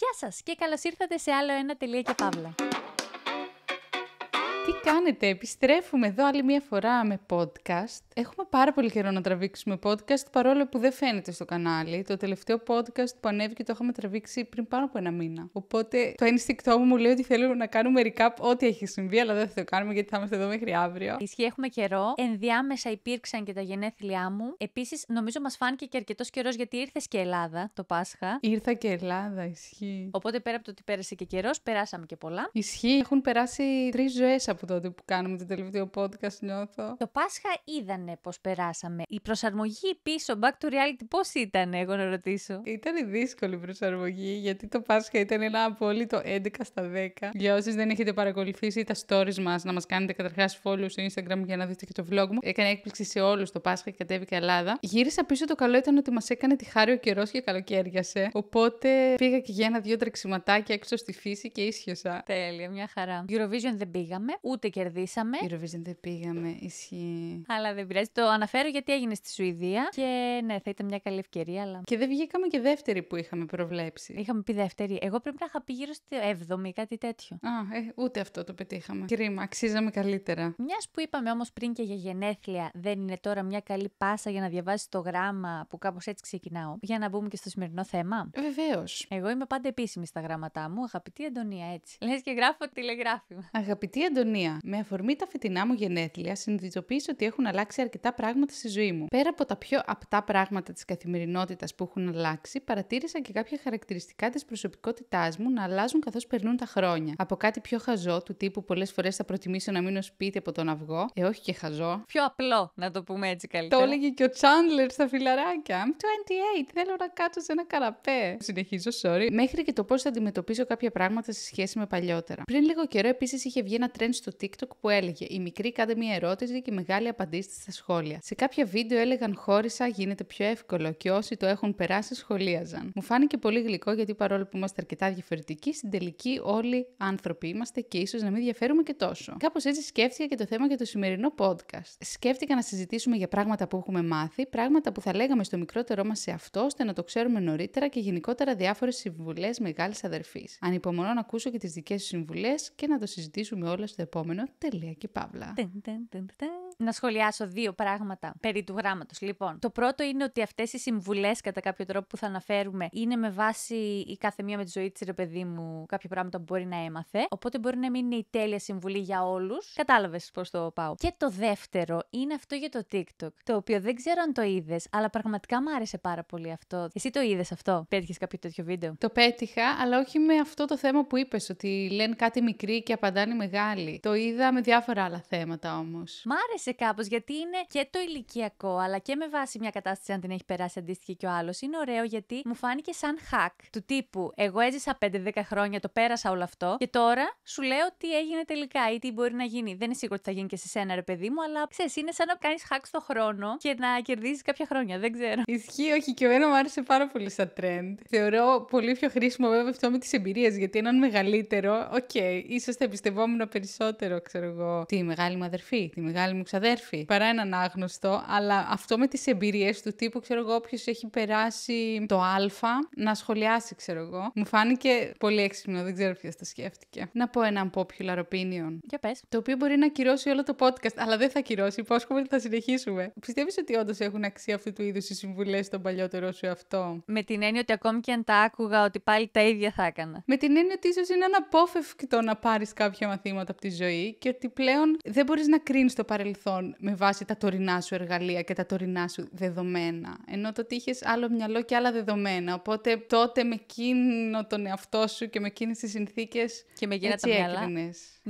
Γεια σας και καλώς ήρθατε σε άλλο ένα τελεία και παύλα. Τι κάνετε, επιστρέφουμε εδώ άλλη μια φορά με podcast. Έχουμε πάρα πολύ καιρό να τραβήξουμε podcast, παρόλο που δεν φαίνεται στο κανάλι. Το τελευταίο podcast που ανέβηκε το είχαμε τραβήξει πριν πάνω από ένα μήνα. Οπότε το ένστικτό μου μου λέει ότι θέλω να κάνουμε recap ό,τι έχει συμβεί, αλλά δεν θα το κάνουμε γιατί θα είμαστε εδώ μέχρι αύριο. Ισχύει, έχουμε καιρό. Ενδιάμεσα υπήρξαν και τα γενέθλιά μου. Επίσης, νομίζω μας φάνηκε και αρκετός καιρός γιατί ήρθες και Ελλάδα το Πάσχα. Ήρθα και Ελλάδα, ισχύει. Οπότε πέρα από το ότι πέρασε και καιρός, περάσαμε και πολλά. Ισχύει, έχουν περάσει τρεις ζωές από από τότε που κάνουμε το τελευταίο podcast, νιώθω. Το Πάσχα είδανε πώς περάσαμε. Η προσαρμογή πίσω, back to reality, πώς ήταν, εγώ να ρωτήσω. Ήταν δύσκολη η προσαρμογή, γιατί το Πάσχα ήταν ένα απόλυτο 11 στα 10. Για όσε δεν έχετε παρακολουθήσει τα stories μας, να μας κάνετε καταρχάς follow στο Instagram για να δείτε και το vlog μου. Έκανε έκπληξη σε όλους το Πάσχα και κατέβηκε Ελλάδα. Γύρισα πίσω, το καλό ήταν ότι μας έκανε τη χάρη ο καιρός και καλοκαίριασε. Οπότε πήγα και για ένα-δύο τρεξιματάκια έξω στη φύση και ίσιοσα. Τέλεια, μια χαρά. Eurovision δεν πήγαμε, ούτε κερδίσαμε. Η Eurovision δεν πήγαμε, ισχύει. Αλλά δεν πειράζει. Το αναφέρω γιατί έγινε στη Σουηδία. Και ναι, θα ήταν μια καλή ευκαιρία, αλλά. Και δεν βγήκαμε και δεύτερη που είχαμε προβλέψει. Είχαμε πει δεύτερη. Εγώ πρέπει να είχα πει γύρω στη 7η, κάτι τέτοιο. Α, ε, ούτε αυτό το πετύχαμε. Κρίμα, αξίζαμε καλύτερα. Μιας που είπαμε όμως πριν και για γενέθλια, δεν είναι τώρα μια καλή πάσα για να διαβάζει το γράμμα που κάπως έτσι ξεκινάω. Για να μπούμε και στο σημερινό θέμα. Ε, Βεβαίως. Εγώ είμαι πάντα επίσημη στα γράμματά μου. Αγαπητή Αντωνία, έτσι. Λες και γράφω τηλεγράφημα. Αγαπητή Αντωνία γειτονία. Με αφορμή τα φετινά μου γενέθλια, συνειδητοποίησα ότι έχουν αλλάξει αρκετά πράγματα στη ζωή μου. Πέρα από τα πιο απτά πράγματα της καθημερινότητας που έχουν αλλάξει, παρατήρησα και κάποια χαρακτηριστικά της προσωπικότητάς μου να αλλάζουν καθώς περνούν τα χρόνια. Από κάτι πιο χαζό, του τύπου πολλές φορές θα προτιμήσω να μείνω σπίτι από τον αυγό, ε όχι και χαζό. Πιο απλό, να το πούμε έτσι καλύτερα. Το έλεγε και ο Τσάντλερ στα φιλαράκια. I'm 28, θέλω να κάτσω σε ένα καραπέ. Συνεχίζω, sorry. Μέχρι και το πώς θα αντιμετωπίσω κάποια πράγματα σε σχέση με παλιότερα. Πριν λίγο καιρό επίσης είχε βγει ένα τρέν στο TikTok που έλεγε Η μικρή κάντε μία ερώτηση και η μεγάλη απαντήστε στα σχόλια. Σε κάποια βίντεο έλεγαν Χώρισα, γίνεται πιο εύκολο και όσοι το έχουν περάσει σχολίαζαν. Μου φάνηκε πολύ γλυκό γιατί παρόλο που είμαστε αρκετά διαφορετικοί, στην τελική όλοι άνθρωποι είμαστε και ίσως να μην διαφέρουμε και τόσο. Κάπως έτσι σκέφτηκα και το θέμα για το σημερινό podcast. Σκέφτηκα να συζητήσουμε για πράγματα που έχουμε μάθει, πράγματα που θα λέγαμε στο μικρότερό μας σε αυτό, ώστε να το ξέρουμε νωρίτερα και γενικότερα διάφορες συμβουλές μεγάλης αδερφής. Ανυπομονώ να ακούσω και τις δικές σου συμβουλές και να το συζητήσουμε όλα στο επόμενο. Τελεία και παύλα. Τεν, τεν, τεν, τεν να σχολιάσω δύο πράγματα περί του γράμματος. Λοιπόν, το πρώτο είναι ότι αυτές οι συμβουλές, κατά κάποιο τρόπο που θα αναφέρουμε, είναι με βάση η κάθε μία με τη ζωή της, ρε παιδί μου, κάποια πράγματα που μπορεί να έμαθε. Οπότε μπορεί να μην είναι η τέλεια συμβουλή για όλους. Κατάλαβες πώς το πάω. Και το δεύτερο είναι αυτό για το TikTok, το οποίο δεν ξέρω αν το είδες, αλλά πραγματικά μου άρεσε πάρα πολύ αυτό. Εσύ το είδες αυτό, πέτυχες κάποιο τέτοιο βίντεο. Το πέτυχα, αλλά όχι με αυτό το θέμα που είπες, ότι λένε κάτι μικρή και απαντάνε μεγάλη. Το είδα με διάφορα άλλα θέματα όμως. Μ' άρεσε κάλυψε κάπως. Γιατί είναι και το ηλικιακό, αλλά και με βάση μια κατάσταση αν την έχει περάσει αντίστοιχη και ο άλλος. Είναι ωραίο γιατί μου φάνηκε σαν hack του τύπου. Εγώ έζησα 5-10 χρόνια, το πέρασα όλο αυτό και τώρα σου λέω τι έγινε τελικά ή τι μπορεί να γίνει. Δεν είναι σίγουρο ότι θα γίνει και σε σένα, ρε παιδί μου, αλλά ξέρεις, είναι σαν να κάνεις hack στο χρόνο και να κερδίζεις κάποια χρόνια. Δεν ξέρω. Ισχύει, όχι και εμένα μου άρεσε πάρα πολύ σαν trend. Θεωρώ πολύ πιο χρήσιμο βέβαια αυτό με τις εμπειρίες γιατί έναν μεγαλύτερο, οκ, ίσως θα εμπιστευόμουν περισσότερο, ξέρω εγώ, τη μεγάλη μου αδερφή, τη μεγάλη μου ξα παρά έναν άγνωστο, αλλά αυτό με τις εμπειρίες του τύπου, ξέρω εγώ, όποιος έχει περάσει το Α, να σχολιάσει, ξέρω εγώ. Μου φάνηκε πολύ έξυπνο, δεν ξέρω ποιος το σκέφτηκε. Να πω έναν popular opinion. Για πες. Το οποίο μπορεί να ακυρώσει όλο το podcast, αλλά δεν θα κυρώσει, Υπόσχομαι ότι θα συνεχίσουμε. Πιστεύεις ότι όντως έχουν αξία αυτού του είδους οι συμβουλές στον παλιότερο σου αυτό. Με την έννοια ότι ακόμη και αν τα άκουγα, ότι πάλι τα ίδια θα έκανα. Με την έννοια ότι ίσως είναι αναπόφευκτο να πάρεις κάποια μαθήματα από τη ζωή και ότι πλέον δεν μπορείς να κρίνεις το παρελθόν με βάση τα τωρινά σου εργαλεία και τα τωρινά σου δεδομένα. Ενώ το είχες άλλο μυαλό και άλλα δεδομένα. Οπότε τότε με εκείνο τον εαυτό σου και με εκείνες τις συνθήκες. Και με τα μυαλά.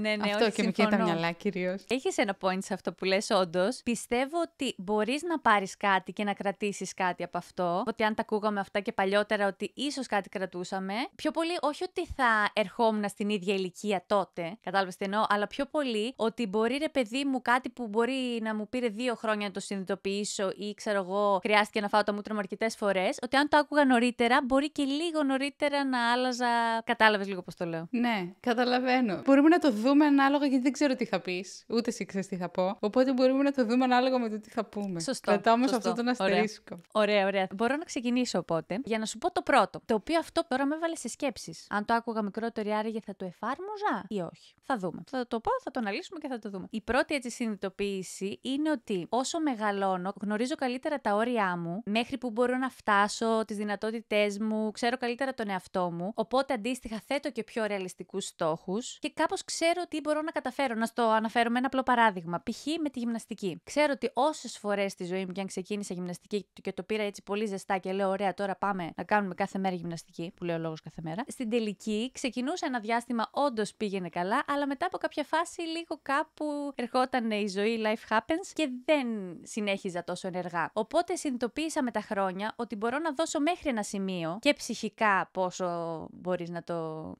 Ναι, ναι, αυτό και μου με τα μυαλά κυρίως. Έχεις ένα point σε αυτό που λες, όντως. Πιστεύω ότι μπορείς να πάρεις κάτι και να κρατήσεις κάτι από αυτό. Ότι αν τα ακούγαμε αυτά και παλιότερα, ότι ίσως κάτι κρατούσαμε. Πιο πολύ, όχι ότι θα ερχόμουν στην ίδια ηλικία τότε, κατάλαβες τι εννοώ, αλλά πιο πολύ ότι μπορεί ρε παιδί μου κάτι που μπορεί να μου πήρε δύο χρόνια να το συνειδητοποιήσω ή ξέρω εγώ, χρειάστηκε να φάω το μούτρο μου αρκετές φορές. Ότι αν το άκουγα νωρίτερα, μπορεί και λίγο νωρίτερα να άλλαζα. Κατάλαβες λίγο πώς το λέω. Ναι, καταλαβαίνω. Μπορούμε να το δούμε δούμε ανάλογα γιατί δεν ξέρω τι θα πεις. Ούτε εσύ ξέρεις τι θα πω. Οπότε μπορούμε να το δούμε ανάλογα με το τι θα πούμε. Σωστό. Κατά όμω αυτό τον αστερίσκο. Ωραία. ωραία, Μπορώ να ξεκινήσω οπότε για να σου πω το πρώτο. Το οποίο αυτό τώρα με έβαλε σε σκέψεις. Αν το άκουγα μικρότερη, άραγε θα το εφάρμοζα ή όχι. Θα δούμε. Θα το πω, θα το αναλύσουμε και θα το δούμε. Η πρώτη έτσι συνειδητοποίηση είναι ότι όσο μεγαλώνω, γνωρίζω καλύτερα τα όρια μου, μέχρι που μπορώ να φτάσω, τις δυνατότητές μου, ξέρω καλύτερα τον εαυτό μου. Οπότε αντίστοιχα θέτω και πιο ρεαλιστικούς στόχους και κάπως ξέρω ξέρω τι μπορώ να καταφέρω. Να στο αναφέρω με ένα απλό παράδειγμα. Π.χ. με τη γυμναστική. Ξέρω ότι όσες φορές στη ζωή μου και αν ξεκίνησα γυμναστική και το πήρα έτσι πολύ ζεστά και λέω: Ωραία, τώρα πάμε να κάνουμε κάθε μέρα γυμναστική, που λέω λόγος κάθε μέρα. Στην τελική ξεκινούσα ένα διάστημα, όντως πήγαινε καλά, αλλά μετά από κάποια φάση λίγο κάπου ερχόταν η ζωή, life happens και δεν συνέχιζα τόσο ενεργά. Οπότε συνειδητοποίησα με τα χρόνια ότι μπορώ να δώσω μέχρι ένα σημείο και ψυχικά πόσο μπορείς να το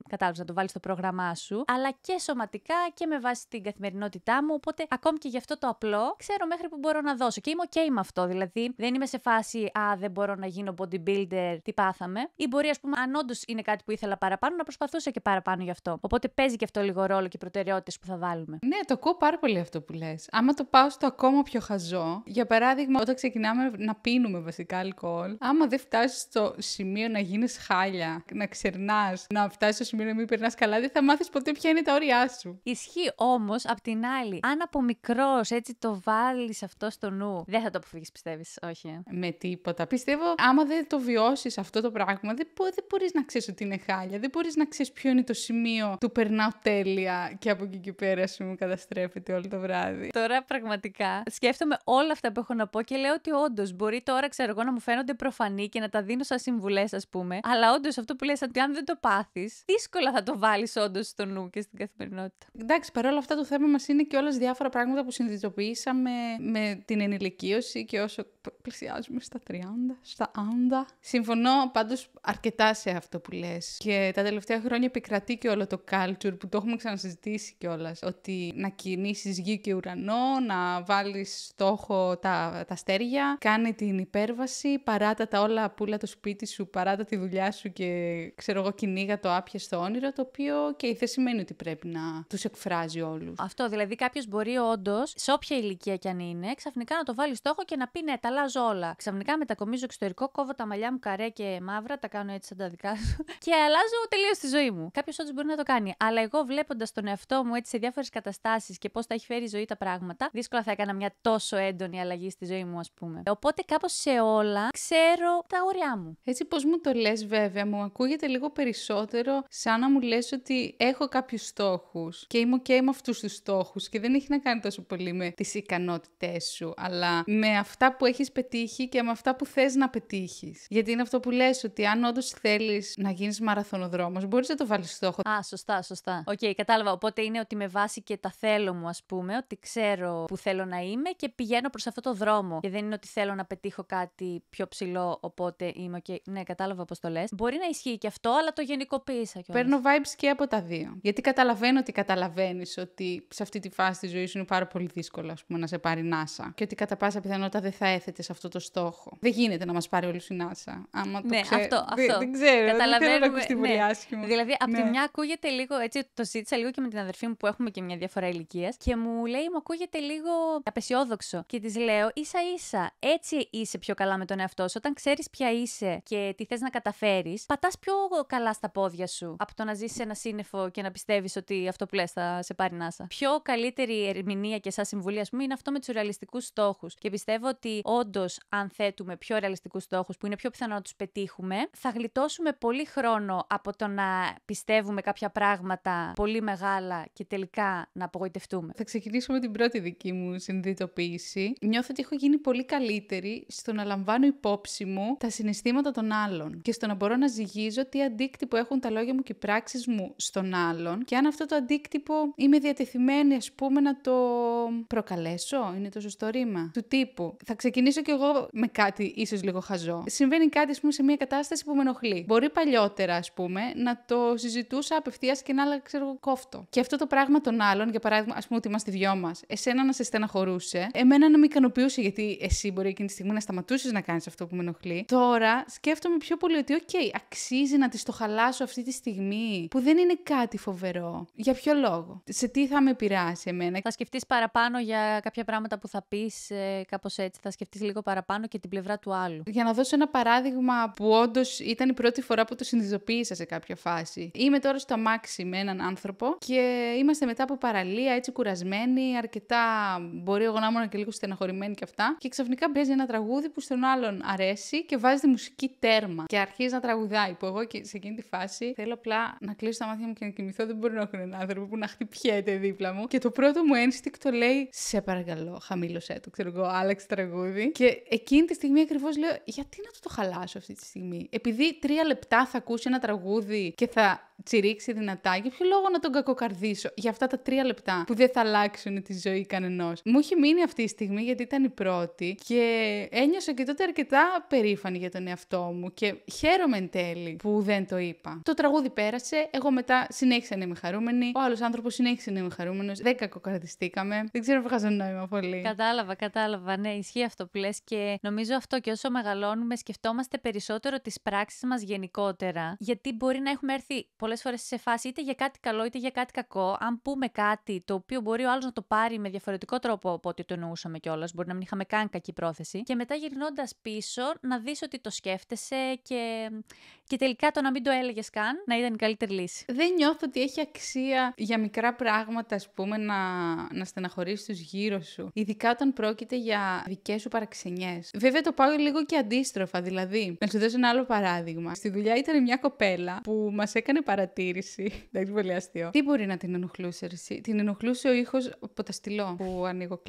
κατάλληλο να το βάλεις στο πρόγραμμά σου, αλλά και σωματικά αυτοματικά και με βάση την καθημερινότητά μου. Οπότε, ακόμη και γι' αυτό το απλό, ξέρω μέχρι που μπορώ να δώσω. Και είμαι OK με αυτό. Δηλαδή, δεν είμαι σε φάση, Α, δεν μπορώ να γίνω bodybuilder, τι πάθαμε. Ή μπορεί, ας πούμε, αν όντως είναι κάτι που ήθελα παραπάνω, να προσπαθούσα και παραπάνω γι' αυτό. Οπότε, παίζει και αυτό λίγο ρόλο και οι προτεραιότητες που θα βάλουμε. Ναι, το ακούω πάρα πολύ αυτό που λες. Άμα το πάω στο ακόμα πιο χαζό, για παράδειγμα, όταν ξεκινάμε να πίνουμε βασικά αλκοόλ, άμα δεν φτάσεις στο σημείο να γίνεις χάλια, να ξερνάς, να φτάσεις στο σημείο να μην περνάς καλά, δεν θα μάθεις ποτέ ποια είναι τα όρια σου. Ισχύει όμως, απ' την άλλη, αν από μικρός έτσι το βάλεις αυτό στο νου, δεν θα το αποφύγεις, πιστεύεις, όχι. Με τίποτα. Πιστεύω, άμα δεν το βιώσεις αυτό το πράγμα, δεν, μπο, δεν μπορείς να ξέρεις ότι είναι χάλια. Δεν μπορείς να ξέρεις ποιο είναι το σημείο του περνάω τέλεια και από εκεί και πέρα σου μου καταστρέφεται όλο το βράδυ. Τώρα πραγματικά σκέφτομαι όλα αυτά που έχω να πω και λέω ότι όντως μπορεί τώρα, ξέρω εγώ, να μου φαίνονται προφανή και να τα δίνω σαν συμβουλές, ας πούμε. Αλλά όντως αυτό που λες, ότι αν δεν το πάθεις, δύσκολα θα το βάλεις όντως στο νου και στην καθημερινότητα. Εντάξει, παρόλα αυτά το θέμα μας είναι και όλα διάφορα πράγματα που συνειδητοποιήσαμε με την ενηλικίωση και όσο πλησιάζουμε στα 30, στα 40. Συμφωνώ πάντως αρκετά σε αυτό που λες. Και τα τελευταία χρόνια επικρατεί και όλο το culture που το έχουμε ξανασυζητήσει κιόλας. Ότι να κινήσεις γη και ουρανό, να βάλεις στόχο τα, τα αστέρια, κάνει την υπέρβαση, παράτα τα όλα πουλα το σπίτι σου, παράτα τη δουλειά σου και ξέρω εγώ κυνήγα το άπια στο όνειρο. Το οποίο και okay, δεν σημαίνει ότι πρέπει να τους εκφράζει όλους. Αυτό, δηλαδή κάποιος μπορεί όντως, σε όποια ηλικία κι αν είναι, ξαφνικά να το βάλει στόχο και να πει ναι, τα αλλάζω όλα. Ξαφνικά μετακομίζω εξωτερικό, κόβω τα μαλλιά μου καρέ και μαύρα, τα κάνω έτσι σαν τα δικά σου και αλλάζω τελείως τη ζωή μου. Κάποιος όντως μπορεί να το κάνει. Αλλά εγώ βλέποντας τον εαυτό μου έτσι σε διάφορες καταστάσεις και πώς τα έχει φέρει η ζωή τα πράγματα, δύσκολα θα έκανα μια τόσο έντονη αλλαγή στη ζωή μου, ας πούμε. Οπότε κάπως σε όλα ξέρω τα όρια μου. Έτσι, πώς μου το λες, βέβαια, μου ακούγεται λίγο περισσότερο σαν να μου λες ότι έχω κάποιους στόχους στόχους και είμαι OK με αυτούς τους στόχους και δεν έχει να κάνει τόσο πολύ με τις ικανότητές σου, αλλά με αυτά που έχεις πετύχει και με αυτά που θες να πετύχεις. Γιατί είναι αυτό που λες, ότι αν όντως θέλεις να γίνεις μαραθωνοδρόμος, μπορείς να το βάλεις στόχο. Α, σωστά, σωστά. Οκ, okay, κατάλαβα. Οπότε είναι ότι με βάση και τα θέλω μου, ας πούμε, ότι ξέρω που θέλω να είμαι και πηγαίνω προς αυτό το δρόμο. Και δεν είναι ότι θέλω να πετύχω κάτι πιο ψηλό, οπότε είμαι OK. Ναι, κατάλαβα πώς το λες. Μπορεί να ισχύει και αυτό, αλλά το γενικοποίησα κιόλας. Παίρνω vibes και από τα δύο. Γιατί καταλαβαίνω ότι καταλαβαίνεις ότι σε αυτή τη φάση της ζωής σου είναι πάρα πολύ δύσκολο ας πούμε, να σε πάρει Νάσα και ότι κατά πάσα πιθανότητα δεν θα έθετε σε αυτό το στόχο. Δεν γίνεται να μας πάρει όλους η NASA. Άμα το ναι, ξέ... αυτό, αυτό. Δεν, ξέρω, Καταλαβαίνουμε... δεν θέλω να πολύ ναι. Δηλαδή, από ναι. τη μια ακούγεται λίγο, έτσι το ζήτησα λίγο και με την αδερφή μου που έχουμε και μια διαφορά ηλικίας και μου λέει, μου ακούγεται λίγο απεσιόδοξο και της λέω ίσα ίσα έτσι είσαι πιο καλά με τον εαυτό σου όταν ξέρεις ποια είσαι και τι θες να καταφέρεις, πατάς πιο καλά στα πόδια σου από το να ζεις ένα σύννεφο και να πιστεύεις ότι αυτό που θα σε πάρει σα. Πιο καλύτερη ερμηνεία και σα συμβουλή, ας πούμε, είναι αυτό με τους ρεαλιστικούς στόχους. Και πιστεύω ότι όντως, αν θέτουμε πιο ρεαλιστικούς στόχους, που είναι πιο πιθανό να τους πετύχουμε, θα γλιτώσουμε πολύ χρόνο από το να πιστεύουμε κάποια πράγματα πολύ μεγάλα και τελικά να απογοητευτούμε. Θα ξεκινήσω με την πρώτη δική μου συνειδητοποίηση. Νιώθω ότι έχω γίνει πολύ καλύτερη στο να λαμβάνω υπόψη μου τα συναισθήματα των άλλων και στο να μπορώ να ζυγίζω τι αντίκτυπο έχουν τα λόγια μου και οι πράξεις μου στον άλλον και αν αυτό το αντίκτυπο είμαι διατεθειμένη, ας πούμε, να το προκαλέσω. Είναι το σωστό ρήμα. Του τύπου. Θα ξεκινήσω κι εγώ με κάτι ίσως λίγο χαζό. Συμβαίνει κάτι, ας πούμε, σε μια κατάσταση που με ενοχλεί. Μπορεί παλιότερα, ας πούμε, να το συζητούσα απευθείας και να άλλα, ξέρω κόφτο. Και αυτό το πράγμα των άλλων, για παράδειγμα, ας πούμε, ότι είμαστε δυο μας, εσένα να σε στεναχωρούσε, εμένα να με ικανοποιούσε γιατί εσύ μπορεί εκείνη τη στιγμή να σταματούσες να κάνεις αυτό που με ενοχλεί. Τώρα σκέφτομαι πιο πολύ ότι, OK, αξίζει να της το χαλάσω αυτή τη στιγμή, που δεν είναι κάτι φοβερό. Για ποιο λόγο, σε τι θα με πειράσει εμένα. Θα σκεφτείς παραπάνω για κάποια πράγματα που θα πεις ε, κάπως έτσι, θα σκεφτείς λίγο παραπάνω και την πλευρά του άλλου. Για να δώσω ένα παράδειγμα που όντως ήταν η πρώτη φορά που το συνειδητοποίησα σε κάποια φάση. Είμαι τώρα στο αμάξι με έναν άνθρωπο και είμαστε μετά από παραλία, έτσι κουρασμένοι, αρκετά μπορεί εγώ να ήμουν και λίγο στεναχωρημένη και αυτά. Και ξαφνικά παίζει ένα τραγούδι που στον άλλον αρέσει και βάζει τη μουσική τέρμα και αρχίζει να τραγουδάει. Που εγώ και σε εκείνη τη φάση θέλω απλά να κλείσω τα μάτια μου και να κοιμηθώ, δεν μπορώ να άνθρωπο που να χτυπιέται δίπλα μου. Και το πρώτο μου ένστικτο λέει: Σε παρακαλώ, χαμήλωσέ το, ξέρω εγώ, άλλαξε τραγούδι. Και εκείνη τη στιγμή ακριβώς λέω: Γιατί να το, το χαλάσω αυτή τη στιγμή. Επειδή τρία λεπτά θα ακούσει ένα τραγούδι και θα τσιρίξει δυνατά, για ποιο λόγο να τον κακοκαρδίσω για αυτά τα τρία λεπτά που δεν θα αλλάξουν τη ζωή κανενός. Μου έχει μείνει αυτή η στιγμή γιατί ήταν η πρώτη και ένιωσα και τότε αρκετά περήφανη για τον εαυτό μου και χαίρομαι εν τέλει που δεν το είπα. Το τραγούδι πέρασε, εγώ μετά συνέχισα να είμαι χαρούμενη, ο άλλος άνθρωπος συνέχισε να είμαι χαρούμενος. Δεν κακοκαρδιστήκαμε. Δεν ξέρω που χάζω νόημα πολύ. Κατάλαβα, κατάλαβα. Ναι, ισχύει αυτό που λες. Και νομίζω αυτό και όσο μεγαλώνουμε, σκεφτόμαστε περισσότερο τις πράξεις μας γενικότερα. Γιατί μπορεί να έχουμε έρθει πολλές φορές σε φάση είτε για κάτι καλό είτε για κάτι κακό. Αν πούμε κάτι το οποίο μπορεί ο άλλος να το πάρει με διαφορετικό τρόπο από ό,τι το εννοούσαμε κιόλας, μπορεί να μην είχαμε καν κακή πρόθεση. Και μετά γυρνώντας πίσω, να δεις ότι το σκέφτεσαι και και τελικά το να μην το έλεγες καν να ήταν η καλύτερη λύση. Δεν νιώθω ότι έχει αξία για μικρά πράγματα, ας πούμε, να, να στεναχωρήσεις τους γύρω σου. Ειδικά όταν πρόκειται για δικές σου παραξενιές. Βέβαια το πάω λίγο και αντίστροφα. Δηλαδή, να σου δώσω ένα άλλο παράδειγμα. Στη δουλειά ήταν μια κοπέλα που μας έκανε παρατήρηση. Εντάξει, πολύ αστείο. Τι μπορεί να την ενοχλούσε, εσύ. Την ενοχλούσε ο ήχος από τα στυλό που ανοίγω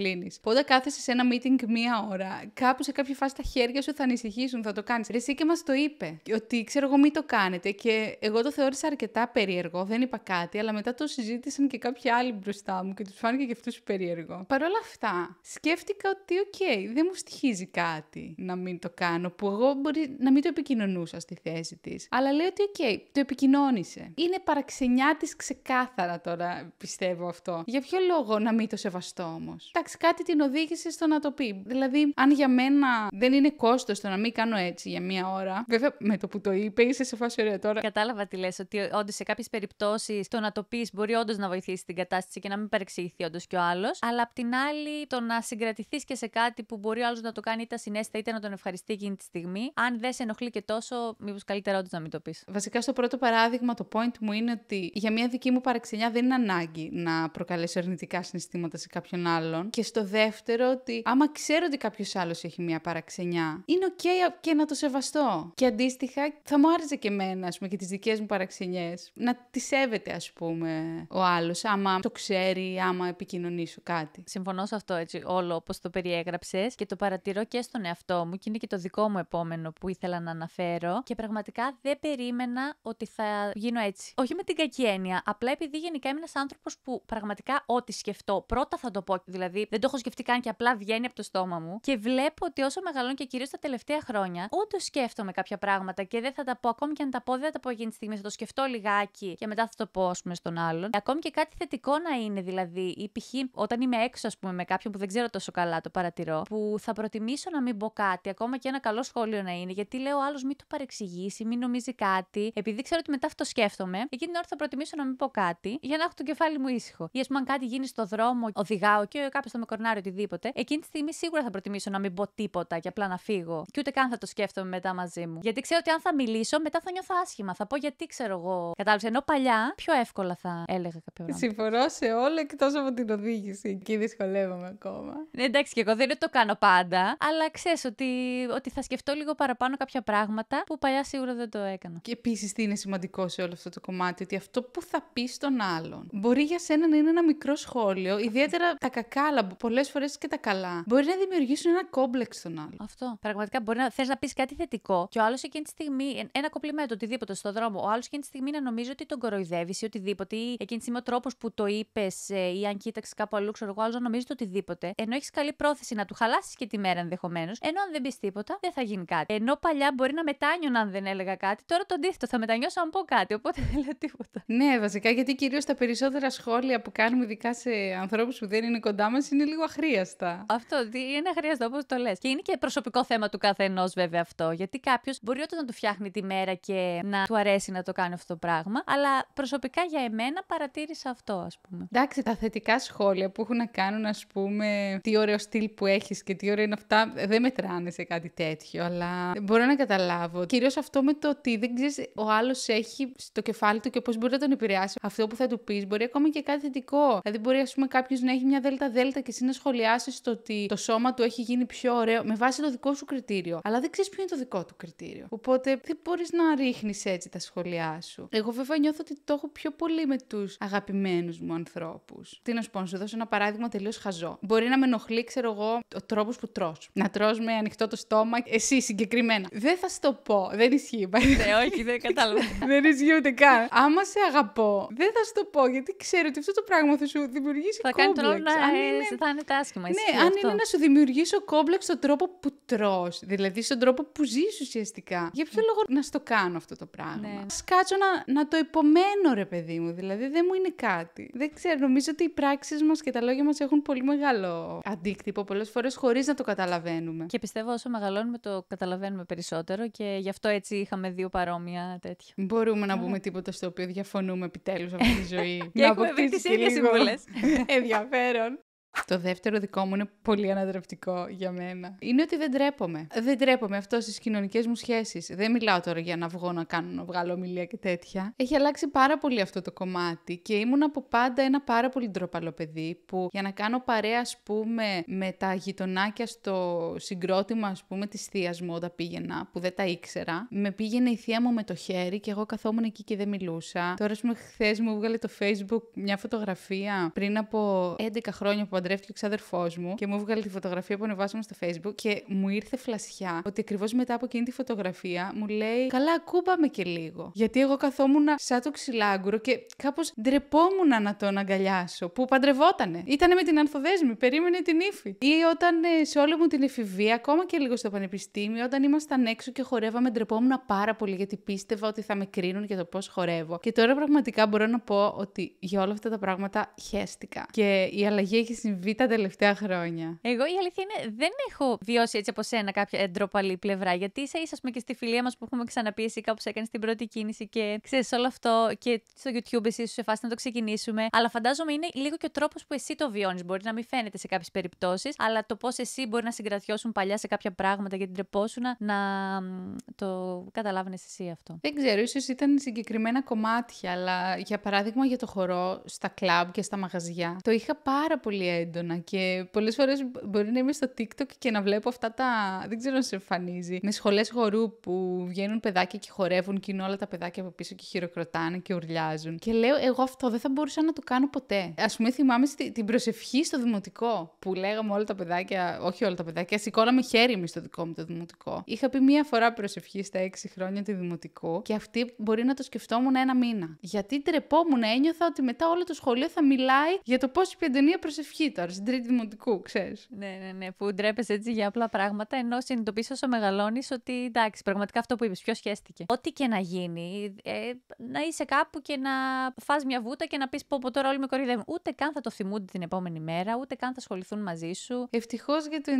Πότε κάθεσαι σε ένα meeting μία ώρα, κάπου σε κάποια φάση τα χέρια σου θα ανησυχήσουν, θα το κάνεις. Εσύ και μας το είπε. Ότι ξέρω εγώ μην το κάνετε. Και εγώ το θεώρησα αρκετά περίεργο, δεν είπα κάτι, αλλά μετά το συζήτησαν και κάποιοι άλλοι μπροστά μου και τους φάνηκε και αυτούς περίεργο. Παρ' όλα αυτά, σκέφτηκα ότι, οκ, δεν μου στοιχίζει κάτι να μην το κάνω, που εγώ μπορεί να μην το επικοινωνούσα στη θέση της. Αλλά λέω ότι, οκ, το επικοινώνησε. Είναι παραξενιά της ξεκάθαρα τώρα, πιστεύω αυτό. Για ποιο λόγο να μην το σεβαστώ όμως. Εντάξει, κάτι την οδήγησε στο να το πει. Δηλαδή, αν για μένα δεν είναι κόστος το να μην κάνω έτσι για μία ώρα. Βέβαια, με το που το είπε, είσαι σε φάση ωραία τώρα. Κατάλαβα τι λες, ότι όντως σε κάποιες περιπτώσεις το να το πεις μπορεί όντως να βοηθήσει την κατάσταση και να μην παρεξηγηθεί όντως κι ο άλλος. Αλλά απ' την άλλη, το να συγκρατηθείς και σε κάτι που μπορεί ο άλλος να το κάνει είτε ασυνέστα είτε να τον ευχαριστεί εκείνη τη στιγμή. Αν δεν σε ενοχλεί και τόσο, μήπως καλύτερα όντως να μην το πεις. Βασικά, στο πρώτο παράδειγμα, το point μου είναι ότι για μια δική μου παραξενιά δεν είναι ανάγκη να προκαλέσω αρνητικά συναισθήματα σε κάποιον άλλον. Και στο δεύτερο, ότι άμα ξέρω ότι κάποιος άλλος έχει μια παραξενιά, είναι OK και να το σεβαστώ. Και αντίστοιχα, θα μου μου άρεσε και εμένα, ας πούμε, και τις δικές μου παραξενιές. Να τις σέβεται, ας πούμε, ο άλλος, άμα το ξέρει, άμα επικοινωνήσω κάτι. Συμφωνώ σε αυτό έτσι, όλο όπως το περιέγραψες και το παρατηρώ και στον εαυτό μου και είναι και το δικό μου επόμενο που ήθελα να αναφέρω. Και πραγματικά δεν περίμενα ότι θα γίνω έτσι. Όχι με την κακή έννοια, απλά επειδή γενικά είμαι ένας άνθρωπος που πραγματικά ό,τι σκεφτώ πρώτα θα το πω. Δηλαδή δεν το έχω σκεφτεί καν και απλά βγαίνει από το στόμα μου. Και βλέπω ότι όσο μεγαλώνω και κυρίως τα τελευταία χρόνια, όντως σκέφτομαι κάποια πράγματα και δεν θα τα πω, ακόμη και αν τα πω, δεν θα τα πω εκείνη τη στιγμή, θα το σκεφτώ λιγάκι και μετά θα το πω, ας πούμε, στον άλλον. Ακόμη και κάτι θετικό να είναι, δηλαδή, ή π.χ. όταν είμαι έξω, ας πούμε, με κάποιον που δεν ξέρω τόσο καλά, το παρατηρώ, που θα προτιμήσω να μην πω κάτι, ακόμα και ένα καλό σχόλιο να είναι, γιατί λέω άλλος μην το παρεξηγήσει, μην νομίζει κάτι, επειδή ξέρω ότι μετά αυτό σκέφτομαι, εκείνη την ώρα θα προτιμήσω να μην πω κάτι για να έχω το κεφάλι μου ήσυχο. Ή ας πούμε, αν κάτι γίνει στο δρόμο, οδηγάω και κάποιος θα με κορνάρει οτιδήποτε, εκείνη τη στιγμή σίγουρα θα προτιμήσω να μην πω τίποτα και απλά να φύγω. Και ούτε καν θα το σκέφτομαι μετά μαζί μου. Γιατί ξέρω ότι αν θα μιλήσω, μετά θα νιώθω άσχημα. Θα πω γιατί ξέρω εγώ. Κατάλαβες. Ενώ παλιά πιο εύκολα θα έλεγα κάποια πράγματα. Συμφωνώ σε όλα εκτός από την οδήγηση. Εκεί δυσκολεύομαι ακόμα. Ναι, εντάξει, και εγώ δεν το κάνω πάντα, αλλά ξέρεις ότι, ότι θα σκεφτώ λίγο παραπάνω κάποια πράγματα που παλιά σίγουρα δεν το έκανα. Και επίσης τι είναι σημαντικό σε όλο αυτό το κομμάτι, ότι αυτό που θα πεις στον άλλον μπορεί για σένα να είναι ένα μικρό σχόλιο, ιδιαίτερα τα κακά, αλλά πολλές φορές και τα καλά. Μπορεί να δημιουργήσουν ένα κόμπλεξ στον άλλον. Αυτό. Πραγματικά μπορεί να θες να πεις κάτι θετικό και ο άλλος εκείνη τη στιγμή ε, ένα κοπλιμέντο, οτιδήποτε στο δρόμο. Ο άλλος εκείνη τη στιγμή να νομίζει ότι τον κοροϊδεύει ή οτιδήποτε, ή εκείνη τη στιγμή ο τρόπος που το είπες, ε, ή αν κοίταξες κάπου αλλού, ξέρω εγώ, άλλος να νομίζεις το οτιδήποτε. Ενώ έχεις καλή πρόθεση να του χαλάσεις και τη μέρα ενδεχομένως, ενώ αν δεν πεις τίποτα, δεν θα γίνει κάτι. Ενώ παλιά μπορεί να μετάνιωνα αν δεν έλεγα κάτι, τώρα το αντίθετο, θα μετανιώσω αν πω κάτι, οπότε δεν λέω τίποτα. Ναι, βασικά γιατί κυρίως τα περισσότερα σχόλια που κάνουμε, ειδικά σε ανθρώπους που δεν είναι κοντά μας, είναι λίγο αχρίαστα. Αυτό είναι αχρίαστο, όπως το λες. Και είναι και προσωπικό θέμα του καθενός, βέβαια αυτό. Γιατί κάποιος μπορεί όταν να του φτιάχνει τη μέρα και να του αρέσει να το κάνει αυτό το πράγμα. Αλλά προσωπικά για εμένα παρατήρησα αυτό, ας πούμε. Εντάξει, τα θετικά σχόλια που έχουν να κάνουν, ας πούμε, τι ωραίο στυλ που έχεις και τι ωραία είναι αυτά, δεν μετράνε σε κάτι τέτοιο. Αλλά μπορώ να καταλάβω. Κυρίως αυτό με το ότι δεν ξέρεις, ο άλλος έχει στο κεφάλι του και πώς μπορεί να τον επηρεάσει. Αυτό που θα του πεις μπορεί ακόμα και κάτι θετικό. Δηλαδή, μπορεί, ας πούμε, κάποιος να έχει μια ΔΕΛΤΑ-ΔΕΛΤΑ και εσύ να σχολιάσεις το ότι το σώμα του έχει γίνει πιο ωραίο με βάση το δικό σου κριτήριο. Αλλά δεν ξέρεις ποιο είναι το δικό του κριτήριο. Οπότε Μπορείς να ρίχνεις έτσι τα σχόλιά σου. Εγώ βέβαια νιώθω ότι το έχω πιο πολύ με τους αγαπημένους μου ανθρώπους. Τι να σου πω, να σου δώσω ένα παράδειγμα τελείως χαζό. Μπορεί να με ενοχλεί, ξέρω εγώ, ο τρόπος που τρως. Να τρως με ανοιχτό το στόμα, εσύ συγκεκριμένα. Δεν θα σου το πω, δεν ισχύει. Ναι, όχι, δεν κατάλαβα. δεν ισχύει ούτε καν. Άμα σε αγαπώ, δεν θα σου το πω, γιατί ξέρω ότι αυτό το πράγμα θα σου δημιουργήσει θα κόμπλεξ. Θα κάνει τον να ε, είναι... θα είναι άσχημα. Ναι, αν είναι να σου δημιουργήσω κόμπλεξ στον τρόπο που τρως, δηλαδή στον τρόπο που ζεις ουσιαστικά. Για ποιο λόγο να στο κάνω αυτό το πράγμα. Ναι. Σκάτσω να, να το υπομένω, ρε παιδί μου. Δηλαδή δεν μου είναι κάτι. Δεν ξέρω, νομίζω ότι οι πράξεις μας και τα λόγια μας έχουν πολύ μεγάλο αντίκτυπο πολλές φορές χωρίς να το καταλαβαίνουμε. Και πιστεύω όσο μεγαλώνουμε το καταλαβαίνουμε περισσότερο και γι' αυτό έτσι είχαμε δύο παρόμοια τέτοια. Μπορούμε να πούμε τίποτα στο οποίο διαφωνούμε επιτέλους αυτή τη ζωή. και να έχουμε βρει τι ίδιε συμβουλές. Ενδιαφέρον. Το δεύτερο δικό μου είναι πολύ ανατρεπτικό για μένα. Είναι ότι δεν τρέπομαι. Δεν τρέπομαι αυτό στις κοινωνικές μου σχέσεις. Δεν μιλάω τώρα για να βγω να κάνω, να βγάλω ομιλία και τέτοια. Έχει αλλάξει πάρα πολύ αυτό το κομμάτι και ήμουν από πάντα ένα πάρα πολύ ντροπαλό παιδί που για να κάνω παρέα, ας πούμε, με τα γειτονάκια στο συγκρότημα, ας πούμε, της θείας μου όταν πήγαινα, που δεν τα ήξερα, με πήγαινε η θεία μου με το χέρι και εγώ καθόμουν εκεί και δεν μιλούσα. Τώρα, ας πούμε, χθες μου βγάλε το Facebook μια φωτογραφία πριν από 11 χρόνια που παντρεύτηκε ο ξαδερφός μου και μου έβγαλε τη φωτογραφία που ανεβάσαμε στο Facebook και μου ήρθε φλασιά ότι ακριβώς μετά από εκείνη τη φωτογραφία μου λέει Καλά, ακούμπαμε και λίγο. Γιατί εγώ καθόμουν σαν το ξυλάγκουρο και κάπως ντρεπόμουν να τον αγκαλιάσω που παντρευότανε. Ήτανε με την ανθοδέσμη, περίμενε την ύφη. Ή όταν ε, σε όλη μου την εφηβεία, ακόμα και λίγο στο πανεπιστήμιο, όταν ήμασταν έξω και χορεύαμε, ντρεπόμουν πάρα πολύ γιατί πίστευα ότι θα με κρίνουν για το πώς χορεύω. Και τώρα πραγματικά μπορώ να πω ότι για όλα αυτά τα πράγματα χαίστηκα. Και η αλλαγή έχει συμβεί τα τελευταία χρόνια. Εγώ η αλήθεια είναι δεν έχω βιώσει έτσι από σένα κάποια εντροπαλή πλευρά. Γιατί είσαι ίσα και στη φιλία μας που έχουμε ξαναπεί εσύ κάπως έκανες την πρώτη κίνηση και ξέρεις όλο αυτό και στο YouTube εσύ σε φάση να το ξεκινήσουμε. Αλλά φαντάζομαι είναι λίγο και ο τρόπος που εσύ το βιώνεις. Μπορεί να μην φαίνεται σε κάποιες περιπτώσεις, αλλά το πώς εσύ μπορεί να συγκρατιώσουν παλιά σε κάποια πράγματα την τρεπόσουν να το καταλάβαινες εσύ αυτό. Δεν ξέρω, ίσως ήταν συγκεκριμένα κομμάτια, αλλά για παράδειγμα για το χορό στα κλαμπ και στα μαγαζιά το είχα πάρα πολύ έντονα. Και πολλές φορές μπορεί να είμαι στο TikTok και να βλέπω αυτά τα. Δεν ξέρω αν σε εμφανίζει. Με σχολές χορού που βγαίνουν παιδάκια και χορεύουν και είναι όλα τα παιδάκια από πίσω και χειροκροτάνε και ουρλιάζουν. Και λέω, εγώ αυτό δεν θα μπορούσα να το κάνω ποτέ. Ας πούμε, θυμάμαι την προσευχή στο δημοτικό που λέγαμε όλα τα παιδάκια, όχι όλα τα παιδάκια, σηκώναμε χέρι μου στο δικό μου το δημοτικό. Είχα πει μία φορά προσευχή στα έξι χρόνια του δημοτικού και αυτή μπορεί να το σκεφτόμουν ένα μήνα. Γιατί τρεπόμουν, ένιωθα ότι μετά όλο το σχολείο θα μιλάει για το πώς η προσευχή τώρα, στην τρίτη δημοτικού, ξέρεις. Ναι, ναι, ναι. Που ντρέπεσαι έτσι για απλά πράγματα, ενώ συνειδητοποιείς όσο μεγαλώνεις ότι εντάξει, πραγματικά αυτό που είπες, ποιος σχέστηκε. Ό,τι και να γίνει, ε, να είσαι κάπου και να φά μια βούτα και να πεις πω, πω τώρα όλοι με κοροϊδεύουν. Ούτε καν θα το θυμούνται την επόμενη μέρα, ούτε καν θα ασχοληθούν μαζί σου. Ευτυχώς για το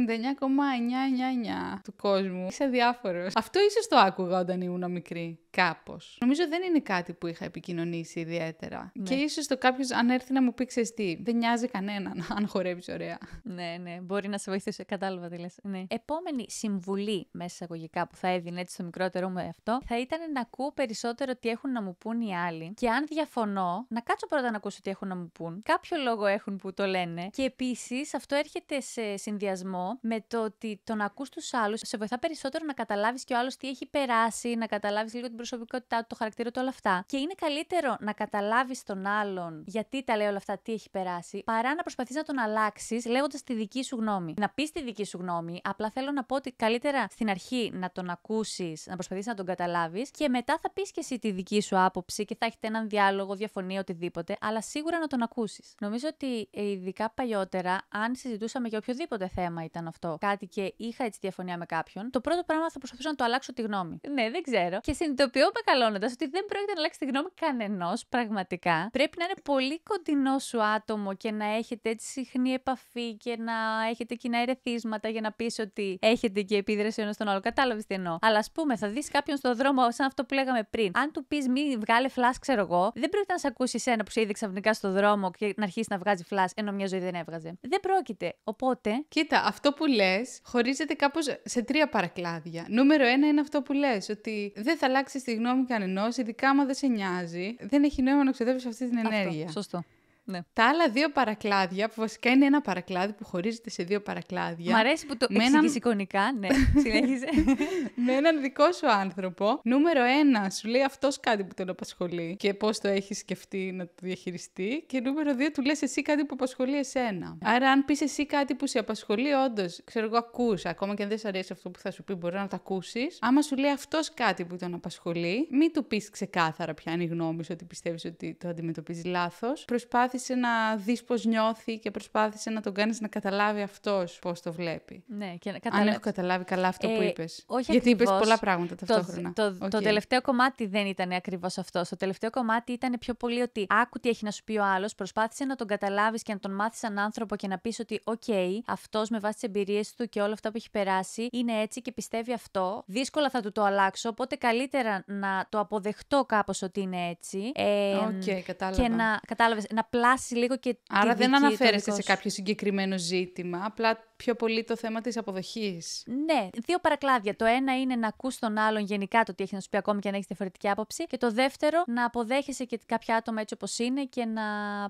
99,999 του κόσμου είσαι διάφορος. Αυτό ίσως το άκουγα όταν ήμουν μικρή. Κάπως. Νομίζω δεν είναι κάτι που είχα επικοινωνήσει ιδιαίτερα. Ναι. Και ίσως το κάποιος αν έρθει να μου πει τι, δεν νοιάζει κανέναν αν χορεύεις ωραία. Ναι, ναι, μπορεί να σε βοηθήσει. Κατάλαβα τι λες. Ναι. Επόμενη συμβουλή μέσα εισαγωγικά που θα έδινε έτσι στο μικρότερό μου αυτό θα ήταν να ακούω περισσότερο τι έχουν να μου πούν οι άλλοι. Και αν διαφωνώ, να κάτσω πρώτα να ακούσω τι έχουν να μου πούν. Κάποιο λόγο έχουν που το λένε. Και επίσης αυτό έρχεται σε συνδυασμό με το ότι το να ακούς τους άλλους σε βοηθά περισσότερο να καταλάβεις και ο άλλος τι έχει περάσει, να καταλάβεις λίγο την προσωπικότητά του, το χαρακτήρα του, όλα αυτά. Και είναι καλύτερο να καταλάβεις τον άλλον γιατί τα λέει όλα αυτά, τι έχει περάσει, παρά να προσπαθείς να τον αλλάξεις λέγοντας τη δική σου γνώμη. Να πεις τη δική σου γνώμη, απλά θέλω να πω ότι καλύτερα στην αρχή να τον ακούσεις, να προσπαθείς να τον καταλάβεις και μετά θα πεις και εσύ τη δική σου άποψη και θα έχετε έναν διάλογο, διαφωνία, οτιδήποτε, αλλά σίγουρα να τον ακούσεις. Νομίζω ότι ε, ειδικά παλιότερα, αν συζητούσαμε για οποιοδήποτε θέμα ήταν αυτό, κάτι και είχα έτσι διαφωνία με κάποιον, το πρώτο πράγμα θα προσπαθούσα να το αλλάξω τη γνώμη. Ναι, δεν ξέρω. Και συνειδητοποιώ καλώνοντας ότι δεν πρόκειται να αλλάξει τη γνώμη κανενός πραγματικά. Πρέπει να είναι πολύ κοντινό σου άτομο και να έχετε έτσι συχνή επαφή και να έχετε κοινά ερεθίσματα για να πεις ότι έχετε και επίδραση ένα στον άλλο. Κατάλαβες τι εννοώ. Αλλά ας πούμε, θα δεις κάποιον στον δρόμο, σαν αυτό που λέγαμε πριν. Αν του πεις μη βγάλε φλα, ξέρω εγώ, δεν πρόκειται να σε ακούσει ένα που σε είδε ξαφνικά στον δρόμο και να αρχίσει να βγάζει φλα, ενώ μια ζωή δεν έβγαζε. Δεν πρόκειται. Οπότε. Κοίτα, αυτό που λες χωρίζεται κάπως σε τρία παρακλάδια. Νούμερο ένα είναι αυτό που λες, ότι δεν θα αλλάξει τη γνώμη κανενός, ειδικά άμα δεν σε νοιάζει. Δεν έχει νόημα να ξοδεύει αυτή την ενέργεια. Αυτό, σωστό. Ναι. Τα άλλα δύο παρακλάδια, που βασικά είναι ένα παρακλάδι που χωρίζεται σε δύο παρακλάδια. Μ' αρέσει που το με έναν... εικονικά, ναι. Συνέχιζε. με έναν δικό σου άνθρωπο. Νούμερο ένα, σου λέει αυτός κάτι που τον απασχολεί και πώς το έχεις σκεφτεί να το διαχειριστεί. Και νούμερο δύο, του λες εσύ κάτι που απασχολεί εσένα. Άρα, αν πεις εσύ κάτι που σε απασχολεί, όντως, ξέρω εγώ, ακούς. Ακόμα και αν δεν σε αρέσει αυτό που θα σου πει, μπορεί να το ακούσεις. Άμα σου λέει αυτός κάτι που τον απασχολεί, μην του πεις ξεκάθαρα ποια είναι η γνώμη σου ότι πιστεύεις ότι το αντιμετωπίζεις λάθος. Προσπάθει προσπάθησε να δεις πώς νιώθει και προσπάθησε να τον κάνεις να καταλάβει αυτός πώς το βλέπει. Ναι, και να καταλάβει. Αν έχω καταλάβει καλά αυτό που ε, είπες. όχι Γιατί είπες πολλά πράγματα ταυτόχρονα. Το, το, το τελευταίο κομμάτι δεν ήταν ακριβώς αυτό. Το τελευταίο κομμάτι ήταν πιο πολύ ότι άκου τι έχει να σου πει ο άλλος, προσπάθησε να τον καταλάβεις και να τον μάθεις σαν άνθρωπο και να πεις ότι οκ, okay, αυτός με βάση τις εμπειρίες του και όλα αυτά που έχει περάσει είναι έτσι και πιστεύει αυτό. Δύσκολα θα του το αλλάξω, οπότε καλύτερα να το αποδεχτώ κάπως ότι είναι έτσι. Ε, κατάλαβα. Και να, κατάλαβες. να πλάσει λίγο Άρα δεν αναφέρεστε σε κάποιο συγκεκριμένο ζήτημα, απλά πιο πολύ το θέμα της αποδοχής. Ναι, δύο παρακλάδια. Το ένα είναι να ακούς τον άλλον γενικά το τι έχει να σου πει ακόμη και να έχεις διαφορετική άποψη και το δεύτερο να αποδέχεσαι και κάποια άτομα έτσι όπως είναι και να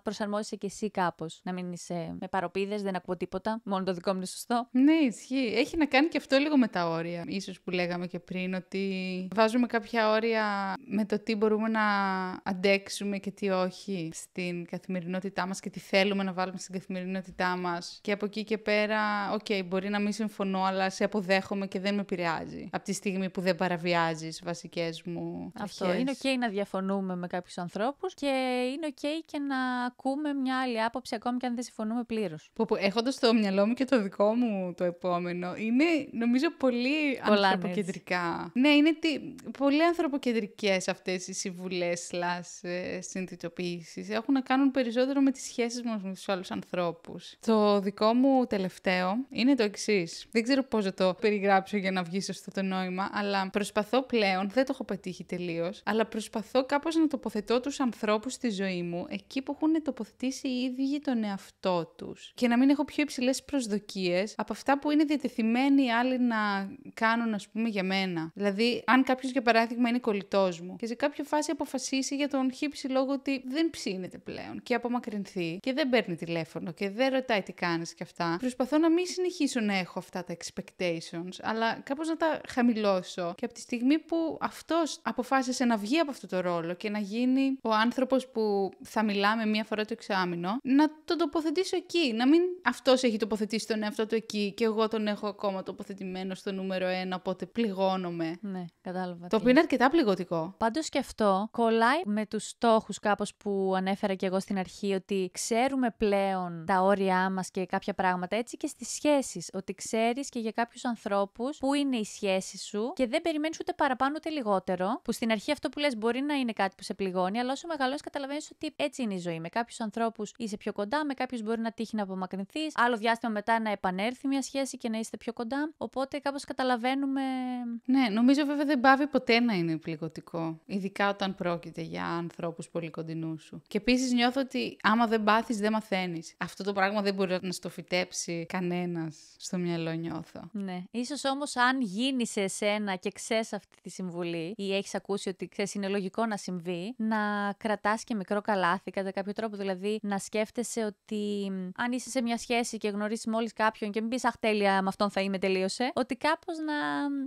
προσαρμόζεσαι και εσύ κάπως. Να μην είσαι με παροπίδες, δεν ακούω τίποτα, μόνο το δικό μου είναι σωστό. Ναι, ισχύει. Έχει να κάνει και αυτό λίγο με τα όρια. Ίσως που λέγαμε και πριν ότι βάζουμε κάποια όρια με το τι μπορούμε να αντέξουμε και τι όχι στην καθημερινότητά μας και τι θέλουμε να βάλουμε στην καθημερινότητά μας και από εκεί και πέρα οκ, okay, μπορεί να μην συμφωνώ, αλλά σε αποδέχομαι και δεν με επηρεάζει. Από τη στιγμή που δεν παραβιάζεις βασικές μου. Αυτό. Είναι οκ να διαφωνούμε με κάποιους ανθρώπους και είναι OK και να ακούμε μια άλλη άποψη ακόμη και αν δεν συμφωνούμε πλήρως. Έχοντα το μυαλό μου και το δικό μου το επόμενο, είναι νομίζω πολύ ανθρωποκεντρικά. Ναι, είναι τι, πολύ ανθρωποκεντρικές αυτές οι συμβουλές slash ε, Έχουν να κάνουν περισσότερο με τις σχέσεις μας με τους άλλους ανθρώπους. Το δικό μου τελευταίο είναι το εξής. Δεν ξέρω πώς θα το περιγράψω για να βγει αυτό το νόημα, αλλά προσπαθώ πλέον, δεν το έχω πετύχει τελείως, αλλά προσπαθώ κάπως να τοποθετώ τους ανθρώπους στη ζωή μου εκεί που έχουν τοποθετήσει οι ίδιοι τον εαυτό τους. Και να μην έχω πιο υψηλές προσδοκίες από αυτά που είναι διατεθειμένοι οι άλλοι να κάνουν, ας πούμε, για μένα. Δηλαδή, αν κάποιος, για παράδειγμα, είναι κολλητός μου και σε κάποια φάση αποφασίσει για τον χύψη λόγο ότι δεν ψήνεται πλέον και απομακρυνθεί και δεν παίρνει τηλέφωνο και δεν ρωτάει τι κάνεις και αυτά, προσπαθώ να μην μην συνεχίσω να έχω αυτά τα expectations, αλλά κάπως να τα χαμηλώσω. Και από τη στιγμή που αυτός αποφάσισε να βγει από αυτό το ρόλο και να γίνει ο άνθρωπος που θα μιλάμε μία φορά το εξάμεινο, να τον τοποθετήσω εκεί. Να μην αυτός έχει τοποθετήσει τον εαυτό του εκεί και εγώ τον έχω ακόμα τοποθετημένο στο νούμερο ένα, οπότε πληγώνομαι. Ναι, κατάλαβα. Το οποίο είναι αρκετά πληγωτικό. Πάντως και αυτό κολλάει με τους στόχους κάπως που ανέφερα και εγώ στην αρχή, ότι ξέρουμε πλέον τα όρια μας και κάποια πράγματα έτσι και στη σχέσεις, ότι ξέρεις και για κάποιους ανθρώπους που είναι η σχέση σου και δεν περιμένεις ούτε παραπάνω ούτε λιγότερο, που στην αρχή αυτό που λες μπορεί να είναι κάτι που σε πληγώνει, αλλά όσο μεγαλώνεις καταλαβαίνεις ότι έτσι είναι η ζωή. Με κάποιους ανθρώπους είσαι πιο κοντά, με κάποιους μπορεί να τύχει να απομακρυνθείς, άλλο διάστημα μετά να επανέλθει μια σχέση και να είστε πιο κοντά, οπότε κάπως καταλαβαίνουμε... Ναι, νομίζω βέβαια δεν πάβει ποτέ να είναι πληγωτικό, ειδικά όταν πρόκειται για ανθρώπους πολύ κοντινούς σου. Και επίσης νιώθω ότι άμα δεν πάθεις, δεν μαθαίνεις. Αυτό το πράγμα δεν μπορεί να στο φυτέψει κανεί κανένας στο μυαλό νιώθω. Ναι. Ίσως όμως αν γίνει σε εσένα και ξέρει αυτή τη συμβουλή ή έχεις ακούσει ότι ξέρεις, είναι λογικό να συμβεί, να κρατάς και μικρό καλάθι κατά κάποιο τρόπο. Δηλαδή να σκέφτεσαι ότι αν είσαι σε μια σχέση και γνωρίζεις μόλις κάποιον και μην πεις αχ τέλεια με αυτόν θα είμαι τελείωσε, ότι κάπως να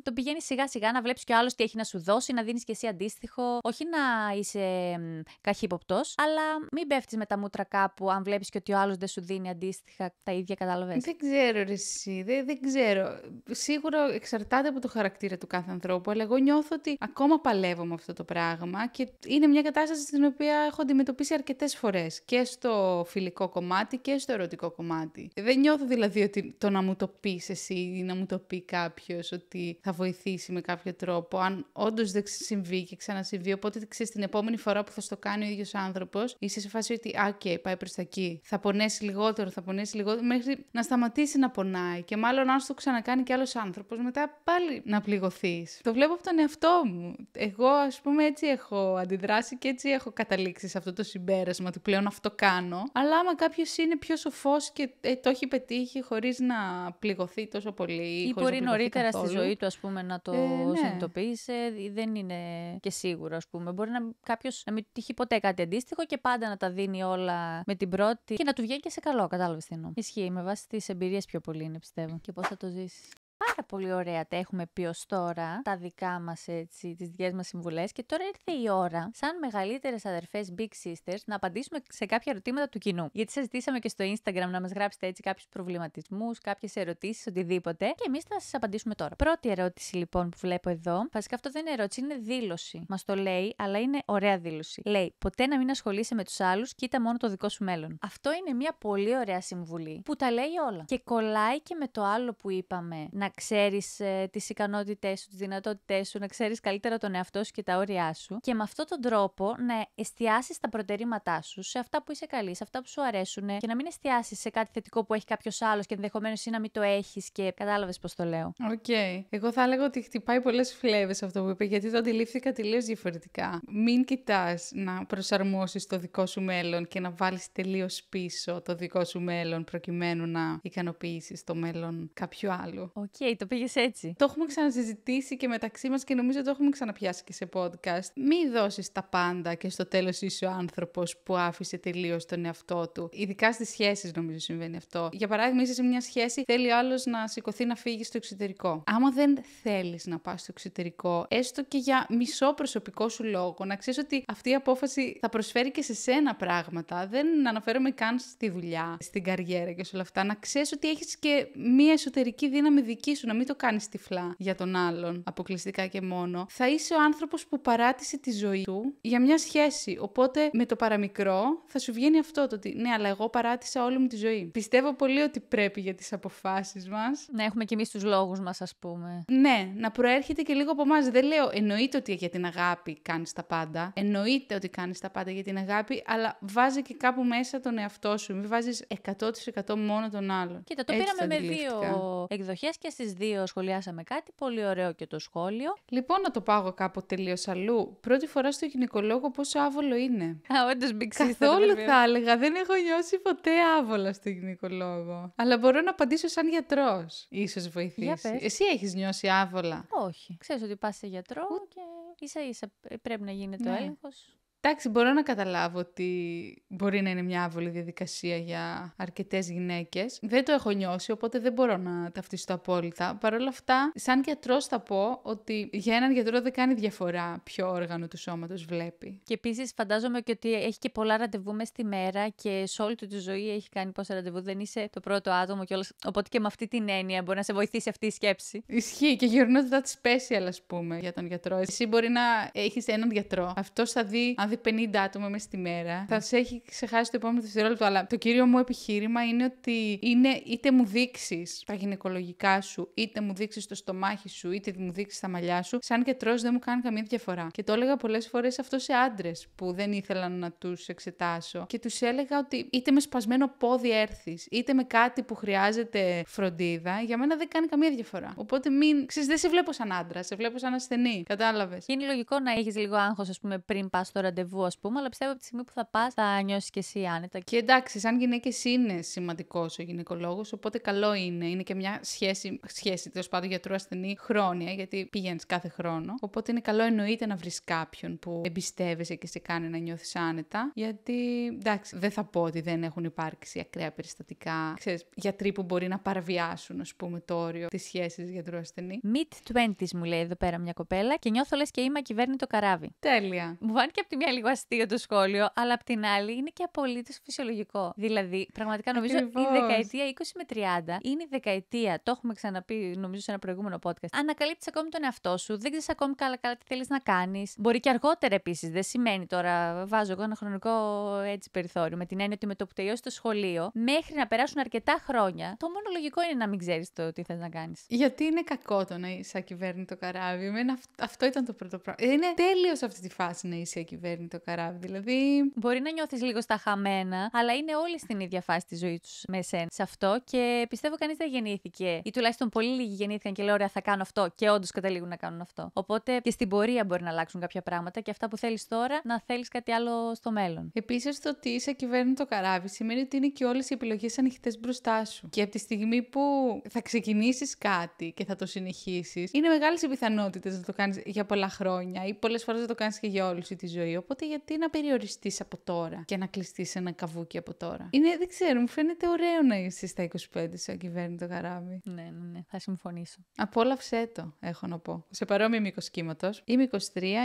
το πηγαίνεις σιγά σιγά να βλέπεις κι ο άλλος τι έχει να σου δώσει, να δίνεις κι εσύ αντίστοιχο, όχι να είσαι καχύποπτος, αλλά μην πέφτεις με τα μούτρα κάπου αν βλέπεις και ότι ο άλλος δεν σου δίνει αντίστοιχα τα ίδια κατάλαβες. Δεν ξέρω ρε, εσύ, δεν, δεν ξέρω. Σίγουρα εξαρτάται από το χαρακτήρα του κάθε ανθρώπου, αλλά εγώ νιώθω ότι ακόμα παλεύω με αυτό το πράγμα και είναι μια κατάσταση στην οποία έχω αντιμετωπίσει αρκετές φορές και στο φιλικό κομμάτι και στο ερωτικό κομμάτι. Δεν νιώθω δηλαδή ότι το να μου το πεις εσύ ή να μου το πει κάποιος ότι θα βοηθήσει με κάποιο τρόπο, αν όντως δεν συμβεί και ξανασυμβεί. Οπότε ξέρεις την επόμενη φορά που θα στο κάνει ο ίδιος άνθρωπος, είσαι σε φάση ότι, οκ, okay, πάει προς τα εκεί. Θα πονέσει λιγότερο, θα πονέσει λιγότερο, μέχρι να σταματήσει σταματήσει να πονάει και μάλλον αν το ξανακάνει κι άλλος άνθρωπος μετά πάλι να πληγωθείς. Το βλέπω από τον εαυτό μου. Εγώ ας πούμε έτσι έχω αντιδράσει και έτσι έχω καταλήξει σε αυτό το συμπέρασμα ότι πλέον αυτό κάνω. Αλλά άμα κάποιος είναι πιο σοφός και ε, το έχει πετύχει χωρίς να πληγωθεί τόσο πολύ. Ή μπορεί νωρίτερα καθόλου. στη ζωή του ας πούμε να το ε, ναι. συνειδητοποιήσει ε, δεν είναι και σίγουρο ας πούμε. Μπορεί να κάποιος να μην τύχει ποτέ κάτι αντίστοιχο και πάντα να τα δίνει όλα με την πρώτη και να του βγαίνει και σε καλό, κατάλαβες τι εννοώ. Ισχύει με βάση τις εμπειρίες πιο πολύ είναι πιστεύω και πώς θα το ζήσεις πάρα πολύ ωραία τα έχουμε πει ως τώρα, τα δικά μας έτσι, τις δικές μας συμβουλές και τώρα ήρθε η ώρα, σαν μεγαλύτερες αδερφές Big Sisters, να απαντήσουμε σε κάποια ερωτήματα του κοινού. Γιατί σας ζητήσαμε και στο Instagram να μας γράψετε έτσι κάποιους προβληματισμούς, κάποιες ερωτήσεις, οτιδήποτε και εμείς θα σας απαντήσουμε τώρα. Πρώτη ερώτηση λοιπόν που βλέπω εδώ, βασικά αυτό δεν είναι ερώτηση, είναι δήλωση. Μας το λέει, αλλά είναι ωραία δήλωση. Λέει, ποτέ να μην ασχολείσαι με τους άλλους, κοίτα μόνο το δικό σου μέλλον. Αυτό είναι μια πολύ ωραία συμβουλή που τα λέει όλα και κολλάει και με το άλλο που είπαμε να ξέρεις ε, τις ικανότητές σου, τις δυνατότητές σου, να ξέρεις καλύτερα τον εαυτό σου και τα όρια σου και με αυτόν τον τρόπο να εστιάσεις τα προτερήματά σου σε αυτά που είσαι καλή, σε αυτά που σου αρέσουν και να μην εστιάσεις σε κάτι θετικό που έχει κάποιος άλλος και ενδεχομένως ή να μην το έχεις και κατάλαβες πώς το λέω. Οκ. Okay. Εγώ θα έλεγα ότι χτυπάει πολλές φλέβες αυτό που είπες γιατί το αντιλήφθηκα τελείως διαφορετικά. Μην κοιτάς να προσαρμόσεις το δικό σου μέλλον και να βάλεις τελείως πίσω το δικό σου μέλλον προκειμένου να ικανοποιήσεις το μέλλον κάποιου άλλου. Οκ, okay, okay, το πήγες έτσι. Το έχουμε ξανασυζητήσει και μεταξύ μας και νομίζω το έχουμε ξαναπιάσει και σε podcast. Μη δώσεις τα πάντα και στο τέλος είσαι ο άνθρωπος που άφησε τελείως τον εαυτό του. Ειδικά στις σχέσεις, νομίζω συμβαίνει αυτό. Για παράδειγμα, είσαι σε μια σχέση, θέλει ο άλλος να σηκωθεί να φύγει στο εξωτερικό. Άμα δεν θέλεις να πας στο εξωτερικό, έστω και για μισό προσωπικό σου λόγο, να ξέρεις ότι αυτή η απόφαση θα προσφέρει και σε σένα πράγματα. Δεν αναφέρομαι καν στη δουλειά, στην καριέρα και σε όλα αυτά. Να ξέρεις ότι έχεις και μια εσωτερική δύναμη δική να μην το κάνεις τυφλά για τον άλλον, αποκλειστικά και μόνο, θα είσαι ο άνθρωπος που παράτησε τη ζωή του για μια σχέση. Οπότε με το παραμικρό θα σου βγαίνει αυτό το ότι ναι, αλλά εγώ παράτησα όλη μου τη ζωή. Πιστεύω πολύ ότι πρέπει για τις αποφάσεις μας. Να έχουμε κι εμείς τους λόγους μας, ας πούμε. Ναι, να προέρχεται και λίγο από εμάς. Δεν λέω εννοείται ότι για την αγάπη κάνεις τα πάντα. Εννοείται ότι κάνεις τα πάντα για την αγάπη, αλλά βάζει και κάπου μέσα τον εαυτό σου. Μην βάζεις 100% μόνο τον άλλον. Κοίτα, το Έτσι πήραμε με δύο εκδοχές και στις δύο σχολιάσαμε κάτι, πολύ ωραίο και το σχόλιο. Λοιπόν, να το πάω κάπου τελείως αλλού. Πρώτη φορά στο γυναικολόγο πόσο άβολο είναι. Α, όντως Καθόλου θα έλεγα. Δεν έχω νιώσει ποτέ άβολα στο γυναικολόγο. Αλλά μπορώ να απαντήσω σαν γιατρός. Ίσως βοηθήσει. Εσύ έχεις νιώσει άβολα. Όχι. Ξέρεις ότι πας σε γιατρό και ίσα ίσα πρέπει να γίνεται το ναι. έλεγχος. Εντάξει, μπορώ να καταλάβω ότι μπορεί να είναι μια άβολη διαδικασία για αρκετές γυναίκες. Δεν το έχω νιώσει, οπότε δεν μπορώ να ταυτιστώ απόλυτα. Παρ' όλα αυτά, σαν γιατρός θα πω ότι για έναν γιατρό δεν κάνει διαφορά ποιο όργανο του σώματος βλέπει. Και επίσης, φαντάζομαι και ότι έχει και πολλά ραντεβού μες στη μέρα και σε όλη του τη ζωή έχει κάνει πόσα ραντεβού. Δεν είσαι το πρώτο άτομο κιόλας. Οπότε και με αυτή την έννοια μπορεί να σε βοηθήσει αυτή η σκέψη. Ισχύει και γυρνότητα τη special, ας πούμε, για τον γιατρό. Εσύ μπορεί να έχεις έναν γιατρό. Αυτό θα δει δει 50 άτομα μέσα στη μέρα, ναι. θα σε έχει ξεχάσει το επόμενο δευτερόλεπτο. Αλλά το κύριο μου επιχείρημα είναι ότι είναι είτε μου δείξεις τα γυναικολογικά σου, είτε μου δείξεις το στομάχι σου, είτε μου δείξεις τα μαλλιά σου. Σαν και τρως δεν μου κάνει καμία διαφορά. Και το έλεγα πολλές φορές αυτό σε άντρες που δεν ήθελαν να τους εξετάσω. Και τους έλεγα ότι είτε με σπασμένο πόδι έρθεις, είτε με κάτι που χρειάζεται φροντίδα, για μένα δεν κάνει καμία διαφορά. Οπότε μην. Ξέρεις, δεν σε βλέπω σαν άντρα, σε βλέπω σαν ασθενή. Κατάλαβες. Είναι λογικό να έχεις λίγο άγχος, ας πούμε, πριν πας στο ραντεβού ραντεβού, ας πούμε, αλλά πιστεύω από τη στιγμή που θα πας, θα νιώσεις και εσύ άνετα. Και εντάξει, σαν γυναίκες είναι σημαντικός ο γυναικολόγος, οπότε καλό είναι. Είναι και μια σχέση, σχέση τέλος πάντων γιατρού ασθενή χρόνια, γιατί πηγαίνεις κάθε χρόνο. Οπότε είναι καλό εννοείται να βρεις κάποιον που εμπιστεύεσαι και σε κάνει να νιώθεις άνετα, γιατί εντάξει, δεν θα πω ότι δεν έχουν υπάρξει ακραία περιστατικά. Ξέρεις, γιατροί που μπορεί να παραβιάσουν, ας πούμε, το όριο της σχέσης γιατρού ασθενή. Mid 20 μου λέει εδώ πέρα μια κοπέλα και νιώθω λες και είμαι κυβέρνητο καράβι. Τέλεια. Μου και από τη μια λίγο αστείο το σχόλιο, αλλά απ' την άλλη είναι και απολύτως φυσιολογικό. Δηλαδή, πραγματικά νομίζω ότι η δεκαετία 20 με 30 είναι η δεκαετία, το έχουμε ξαναπεί νομίζω σε ένα προηγούμενο podcast. Ανακαλύπτεις ακόμη τον εαυτό σου, δεν ξέρεις ακόμη καλά, καλά τι θέλεις να κάνεις. Μπορεί και αργότερα επίσης, δεν σημαίνει τώρα, βάζω εγώ ένα χρονικό έτσι περιθώριο, με την έννοια ότι με το που τελειώσει το σχολείο, μέχρι να περάσουν αρκετά χρόνια, το μόνο λογικό είναι να μην ξέρεις το τι θες να κάνεις. Γιατί είναι κακό το να είσαι κυβέρνητο καράβι. Εμένα αυτό ήταν το πρώτο πράγμα. Είναι τέλειος αυτή τη φάση να είσαι ακυβέρνητος παίρνει το καράβι. Δηλαδή, μπορεί να νιώθεις λίγο στα χαμένα, αλλά είναι όλοι στην ίδια φάση της ζωής τους με σένα σε αυτό και πιστεύω κανείς δεν γεννήθηκε ή τουλάχιστον πολύ λίγοι γεννήθηκαν και λέω: Ωραία, θα κάνω αυτό και όντως καταλήγουν να κάνουν αυτό. Οπότε και στην πορεία μπορεί να αλλάξουν κάποια πράγματα και αυτά που θέλεις τώρα να θέλεις κάτι άλλο στο μέλλον. Επίσης, το ότι είσαι κυβέρνητο το καράβι σημαίνει ότι είναι και όλες οι επιλογές ανοιχτές μπροστά σου. Και από τη στιγμή που θα ξεκινήσεις κάτι και θα το συνεχίσεις, είναι μεγάλες οι πιθανότητες να το κάνεις για πολλά χρόνια ή πολλές φορές να το κάνεις και για όλη σου τη ζωή. Οπότε Οπότε γιατί να περιοριστείς από τώρα και να κλειστείς σε ένα καβούκι από τώρα. Είναι, δεν ξέρω, μου φαίνεται ωραίο να είσαι στα 25 σαν κυβέρνητο καράβι. Ναι, ναι, ναι, θα συμφωνήσω. Απόλαυσέ το, έχω να πω. Σε παρόμοιο μήκο κύματος. Είμαι 23,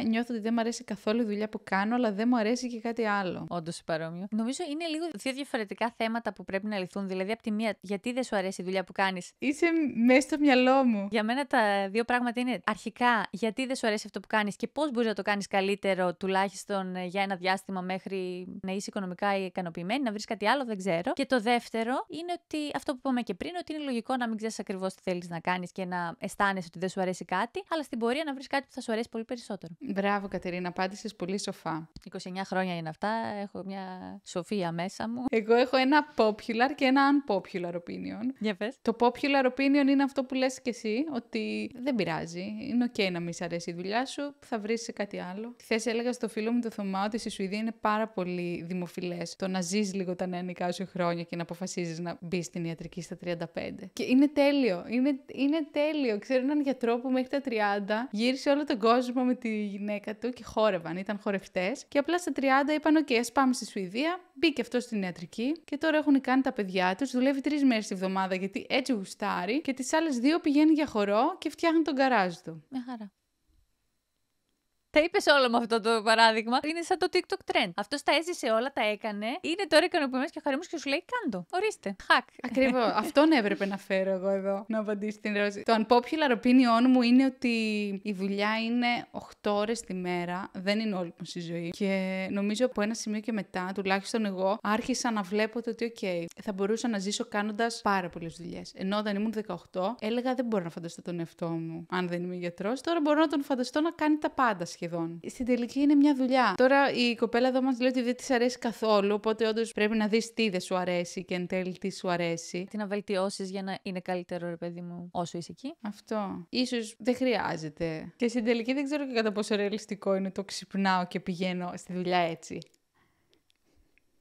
νιώθω ότι δεν μου αρέσει καθόλου η δουλειά που κάνω, αλλά δεν μου αρέσει και κάτι άλλο. Όντως σε παρόμοιο. Νομίζω είναι λίγο δύο διαφορετικά θέματα που πρέπει να λυθούν. Δηλαδή, από τη μία, γιατί δεν σου αρέσει η δουλειά που κάνεις. Είσαι μέσα στο μυαλό μου. Για μένα τα δύο πράγματα είναι αρχικά, γιατί δεν σου αρέσει αυτό που κάνεις και πώς μπορείς να το κάνεις καλύτερο τουλάχιστον ε, για ένα διάστημα μέχρι να είσαι οικονομικά ικανοποιημένη, να βρεις κάτι άλλο, δεν ξέρω. Και το δεύτερο είναι ότι αυτό που είπαμε και πριν, ότι είναι λογικό να μην ξέρεις ακριβώς τι θέλεις να κάνεις και να αισθάνεσαι ότι δεν σου αρέσει κάτι, αλλά στην πορεία να βρεις κάτι που θα σου αρέσει πολύ περισσότερο. Μπράβο, Κατερίνα, απάντησες πολύ σοφά. 29 χρόνια είναι αυτά, έχω μια σοφία μέσα μου. Εγώ έχω ένα popular και ένα unpopular opinion. Για πες. Το popular opinion είναι αυτό που λες και εσύ, ότι δεν πειράζει. Είναι ok να μην αρέσει η δουλειά σου, θα βρεις κάτι άλλο. Χθες έλεγα στο φίλο μου το Θωμά ότι στη Σουηδία είναι πάρα πολύ δημοφιλές το να ζεις λίγο τα νεανικά σου χρόνια και να αποφασίζεις να μπεις στην ιατρική στα 35. Και είναι τέλειο. Είναι, είναι τέλειο. Ξέρω έναν γιατρό που μέχρι τα 30 γύρισε όλο τον κόσμο με τη γυναίκα του και χόρευαν. Ήταν χορευτές. Και απλά στα 30 είπαν: OK, ας πάμε στη Σουηδία. Μπήκε αυτός στην ιατρική και τώρα έχουν κάνει τα παιδιά τους. Δουλεύει τρεις μέρες τη βδομάδα γιατί έτσι γουστάρει και τις άλλες δύο πηγαίνει για χορό και φτιάχνει τον καράζ του. Με χαρά. Τα είπες όλα με αυτό το παράδειγμα. Είναι σαν το TikTok trend. Αυτός τα έζησε όλα, τα έκανε. Είναι τώρα ικανοποιημένος και χαρούμενος και σου λέει: Κάντο. Ορίστε. Χακ. Ακριβώς. Αυτόν έπρεπε να φέρω εγώ εδώ να απαντήσει την ερώτηση. Το unpopular opinion μου είναι ότι η δουλειά είναι 8 ώρες τη μέρα. Δεν είναι όλη μου η ζωή. Και νομίζω από ένα σημείο και μετά, τουλάχιστον εγώ, άρχισα να βλέπω ότι, OK, θα μπορούσα να ζήσω κάνοντας πάρα πολλές δουλειές. Ενώ όταν ήμουν 18, έλεγα: Δεν μπορώ να φανταστώ τον εαυτό μου αν δεν είμαι γιατρός. Τώρα μπορώ να τον φανταστώ να κάνει τα πάντα σχεδόν σχεδόν. Στην τελική είναι μια δουλειά. Τώρα η κοπέλα εδώ μας λέει ότι δεν της αρέσει καθόλου, οπότε όντως πρέπει να δεις τι δεν σου αρέσει και εν τέλει τι σου αρέσει. Τι να βελτιώσεις για να είναι καλύτερο, ρε παιδί μου, όσο είσαι εκεί. Αυτό. σω δεν χρειάζεται. Και στην τελική δεν ξέρω και κατά πόσο ρεαλιστικό είναι το ξυπνάω και πηγαίνω στη δουλειά έτσι.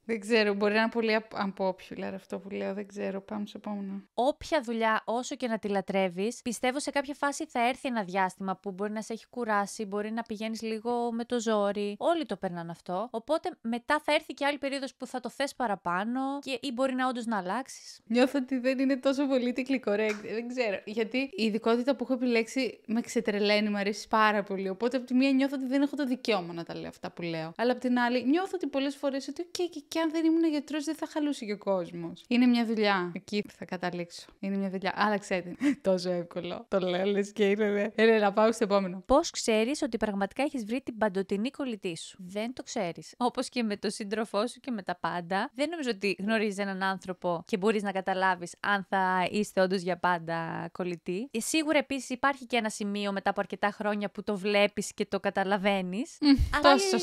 Δεν ξέρω, μπορεί να είναι πολύ από unpopular αυτό που λέω, δεν ξέρω. Πάμε σε επόμενο. Όποια δουλειά, όσο και να τη λατρεύεις, πιστεύω σε κάποια φάση θα έρθει ένα διάστημα που μπορεί να σε έχει κουράσει, μπορεί να πηγαίνεις λίγο με το ζόρι. Όλοι το περνάνε αυτό. Οπότε μετά θα έρθει και άλλη περίοδος που θα το θες παραπάνω και, ή μπορεί να όντως να αλλάξεις. Νιώθω ότι δεν είναι τόσο πολύ correct. Δεν ξέρω. Γιατί η ειδικότητα που έχω επιλέξει με ξετρελαίνει, μου αρέσει πάρα πολύ. Οπότε από τη μία νιώθω ότι δεν έχω το δικαίωμα να τα λέω αυτά που λέω. Αλλά από την άλλη νιώθω ότι πολλές φορές ότι και αν δεν ήμουν γιατρός, δεν θα χαλούσε και ο κόσμος. Είναι μια δουλειά. Εκεί θα καταλήξω. Είναι μια δουλειά. Αλλά ξέρετε, τόσο εύκολο. Το λέω, και είναι. Ναι. Έλε να πάω στο επόμενο. Πώς ξέρεις ότι πραγματικά έχεις βρει την παντοτινή κολλητή σου. Δεν το ξέρεις. Όπως και με τον σύντροφό σου και με τα πάντα. Δεν νομίζω ότι γνωρίζεις έναν άνθρωπο και μπορείς να καταλάβεις αν θα είστε όντως για πάντα κολλητή. Ε, σίγουρα επίσης υπάρχει και ένα σημείο μετά από αρκετά χρόνια που το βλέπεις και το καταλαβαίνεις. Mm, αλλά... Τόσο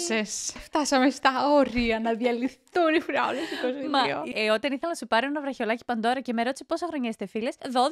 Φτάσαμε στα όρια να διαλυθούν φρεάλε. όταν ήθελα να σου πάρω ένα βραχιολάκι παντόρα και με ρώτησε πόσα χρόνια είστε φίλες,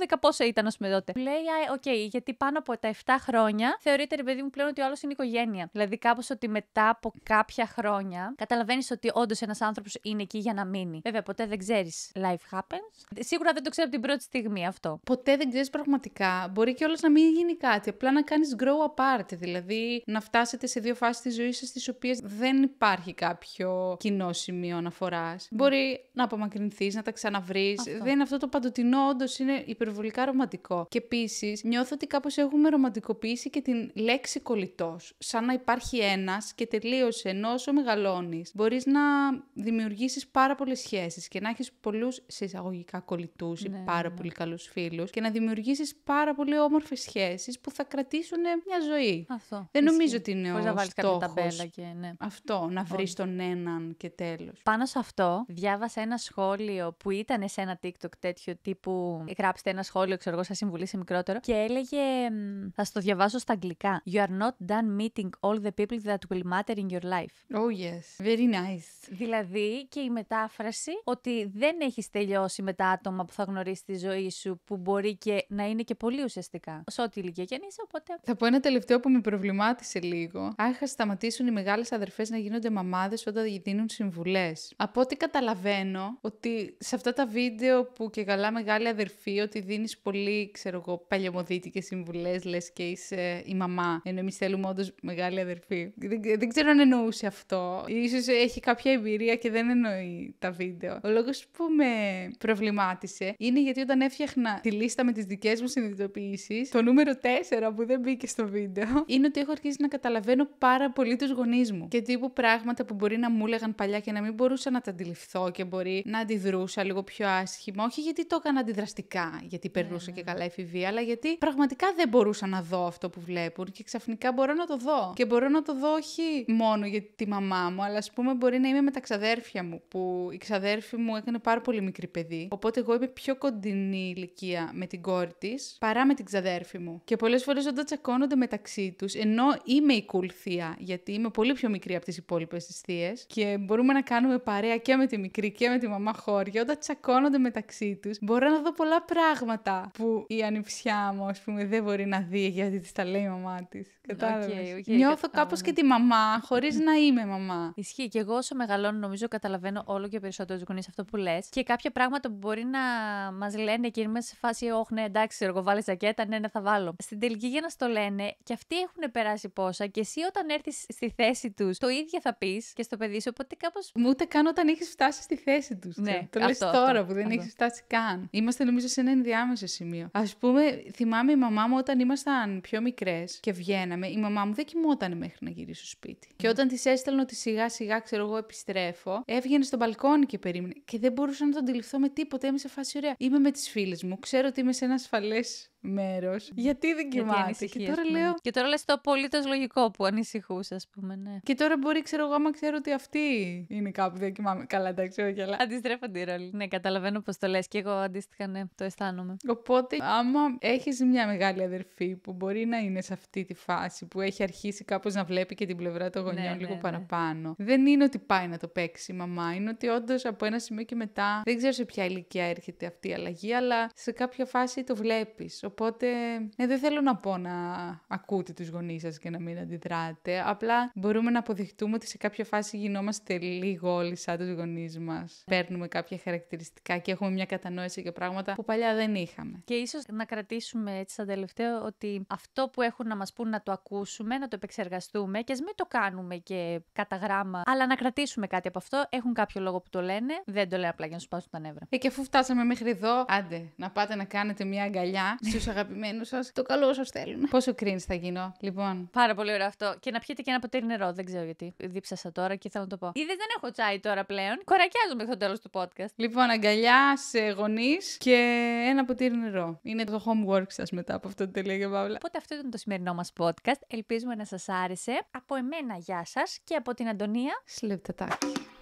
12 πόσα ήταν, α πούμε τότε. Λέει, οκ, okay, γιατί πάνω από τα 7 χρόνια θεωρείται ρε παιδί μου πλέον ότι ο άλλος είναι οικογένεια. Δηλαδή κάπως ότι μετά από κάποια χρόνια καταλαβαίνεις ότι όντως ένας άνθρωπος είναι εκεί για να μείνει. Βέβαια, ποτέ δεν ξέρεις. Life happens. Σίγουρα δεν το ξέρω από την πρώτη στιγμή αυτό. Ποτέ δεν ξέρεις πραγματικά. Μπορεί κιόλας να μην γίνει κάτι. Απλά να κάνεις grow apart. Δηλαδή να φτάσετε σε δύο φάσεις της ζωής σας, τι οποίες δεν υπάρχει κάποιο κοινό σημείο αναφοράς. Mm. Ναι. Μπορεί να απομακρυνθείς, να τα ξαναβρεις. Δεν είναι αυτό το παντοτινό, όντως είναι υπερβολικά ρομαντικό. Και επίσης νιώθω ότι κάπως έχουμε ρομαντικοποιήσει και την λέξη κολλητός. Σαν να υπάρχει ένας και τελείωσε, ενώ όσο μεγαλώνεις, μπορείς να δημιουργήσεις πάρα πολλές σχέσεις και να έχεις πολλούς σε εισαγωγικά κολλητούς ναι, ή πάρα ναι. πολύ καλούς φίλους και να δημιουργήσεις πάρα πολύ όμορφες σχέσεις που θα κρατήσουν μια ζωή. Αυτό. Δεν νομίζω ότι είναι ο ναι. Αυτό, να βρεις τον έναν και τέλος πάνω σε αυτό, διάβασα ένα σχόλιο που ήταν σε ένα TikTok τέτοιο τύπου. Γράψτε ένα σχόλιο, ξέρω εγώ, σα συμβουλή σε μικρότερο. Και έλεγε. Θα στο διαβάσω στα αγγλικά. You are not done meeting all the people that will matter in your life. Oh yes. Very nice. Δηλαδή και η μετάφραση ότι δεν έχεις τελειώσει με τα άτομα που θα γνωρίσει τη ζωή σου, που μπορεί και να είναι και πολύ ουσιαστικά. Σε ό,τι ηλικία και αν είσαι, οπότε. Θα πω ένα τελευταίο που με προβλημάτισε λίγο. Άχα σταματήσουν οι μεγάλες αδερφές να γίνονται μαμάδες όταν δίνουν συμβουλές. Από ό,τι καταλαβαίνω ότι σε αυτά τα βίντεο που και καλά μεγάλη αδερφή ότι δίνεις πολύ, ξέρω εγώ, παλιωμοδίτικες συμβουλές, λες και είσαι η μαμά, ενώ εμείς θέλουμε όντως μεγάλη αδερφή. Δεν, δεν ξέρω αν εννοούσε αυτό. Ίσως έχει κάποια εμπειρία και δεν εννοεί τα βίντεο. Ο λόγος που με προβλημάτισε είναι γιατί όταν έφτιαχνα τη λίστα με τις δικές μου συνειδητοποιήσεις, το νούμερο 4 που δεν μπήκε στο βίντεο, είναι ότι έχω αρχίσει να καταλαβαίνω πάρα πολύ τους γονείς μου και τύπου πράγματα που μπορεί να μου έλεγαν παλιά και να μην μπορούσα να τα αντιληφθώ και μπορεί να αντιδρούσα λίγο πιο άσχημα. Όχι γιατί το έκανα αντιδραστικά, γιατί ναι, περνούσα ναι, και ναι. καλά εφηβεία, αλλά γιατί πραγματικά δεν μπορούσα να δω αυτό που βλέπουν και ξαφνικά μπορώ να το δω. Και μπορώ να το δω όχι μόνο για τη μαμά μου, αλλά ας πούμε μπορεί να είμαι με τα ξαδέρφια μου, που η ξαδέρφη μου έκανε πάρα πολύ μικρή παιδί. Οπότε εγώ είμαι πιο κοντινή ηλικία με την κόρη της παρά με την ξαδέρφη μου. Και πολλές φορές όταν τσακώνονται μεταξύ τους, ενώ είμαι η κουλθία, γιατί είμαι πολύ πιο μικρή από τις υπόλοιπες τι θείες και μπορούμε να κάνουμε κάνουμε παρέα και με τη μικρή και με τη μαμά χώρια, όταν τσακώνονται μεταξύ τους, μπορώ να δω πολλά πράγματα που η ανιψιά μου, ας πούμε, δεν μπορεί να δει γιατί της τα λέει η μαμά της. Κατάλαβε. Νιώθω κάπως και τη μαμά, χωρίς να είμαι μαμά. Ισχύει. Και εγώ όσο μεγαλώνω, νομίζω καταλαβαίνω όλο και περισσότερο τους γονείς αυτό που λες. Και κάποια πράγματα που μπορεί να μας λένε και μέσα σε φάση, Όχι, ναι, εντάξει, εγώ βάλε ζακέτα, ναι, ναι, θα βάλω. Στην τελική για να στο λένε και αυτοί έχουν περάσει πόσα και εσύ όταν έρθεις στη θέση τους το ίδιο θα πεις και στο παιδί σου. Οπότε κάπως ούτε καν όταν έχεις φτάσει στη θέση τους. Ναι, το λες τώρα που δεν έχεις φτάσει καν. Είμαστε νομίζω σε ένα ενδιάμεσο σημείο. Ας πούμε, θυμάμαι η μαμά μου όταν ήμασταν πιο μικρές και βγαίναμε, η μαμά μου δεν κοιμόταν μέχρι να γυρίσει στο σπίτι. Και ναι. όταν της έστελνε ότι σιγά σιγά, ξέρω εγώ, επιστρέφω, έβγαινε στο μπαλκόνι και περίμενε. Και δεν μπορούσα να το αντιληφθώ με τίποτα. Είμαι σε φάση ωραία. Είμαι με τις φίλες μου, ξέρω ότι είμαι σε ένα ασφαλές μέρος. Γιατί δεν κοιμάται. Και ναι. τώρα λέω. Και τώρα λες το απολύτως λογικό που ανησυχούσε, ας πούμε, ναι. Και τώρα μπορεί, ξέρω εγώ, άμα ξέρω ότι αυτή είναι κάπου κάπου. Δεν καλά, εντάξει, όχι, αλλά. Αντιστρέφονται οι ρόλοι. Ναι, καταλαβαίνω πώς το λες και εγώ αντίστοιχα, ναι, το αισθάνομαι. Οπότε, άμα έχεις μια μεγάλη αδερφή που μπορεί να είναι σε αυτή τη φάση που έχει αρχίσει κάπως να βλέπει και την πλευρά των γονιών ναι, λίγο ναι, ναι. παραπάνω. Δεν είναι ότι πάει να το παίξει η μαμά, είναι ότι όντως από ένα σημείο και μετά δεν ξέρω σε ποια ηλικία έρχεται αυτή η αλλαγή, αλλά σε κάποια φάση το βλέπεις. Οπότε, ναι, δεν θέλω να πω να ακούτε τους γονείς σας και να μην αντιδράτε. Απλά μπορούμε να αποδειχτούμε ότι σε κάποια φάση γινόμαστε λίγο όλοι σαν τους γονείς μας παίρνουμε κάποια χαρακτηριστικά και έχουμε μια κατανόηση για πράγματα που παλιά δεν είχαμε. Και ίσως να κρατήσουμε έτσι σαν τελευταίο ότι αυτό που έχουν να μας πούν να το ακούσουμε, να το επεξεργαστούμε και ας μην το κάνουμε και κατά γράμμα, αλλά να κρατήσουμε κάτι από αυτό. Έχουν κάποιο λόγο που το λένε, δεν το λένε απλά για να σου πάσουν τα νεύρα. Ε, και αφού φτάσαμε μέχρι εδώ, άντε να πάτε να κάνετε μια αγκαλιά στους αγαπημένους σας. Το καλό σας θέλουν. Πόσο κρίνεις θα γίνω, λοιπόν. Πάρα πολύ ωραίο αυτό. Και να πιείτε και ένα ποτήρι νερό, δεν ξέρω γιατί. Δίψασα τώρα και θα μου το πω. Ήδη δεν έχω τσάι πάει τώρα πλέον. Κορακιάζω μέχρι το τέλος του podcast. Λοιπόν, αγκαλιά σε γονείς και ένα ποτήρι νερό. Είναι το homework σας μετά από αυτό το τελείω Παύλα. Οπότε αυτό ήταν το σημερινό μας podcast. Ελπίζουμε να σας άρεσε. Από εμένα, γεια σας και από την Αντωνία. Σλεπτατάκι.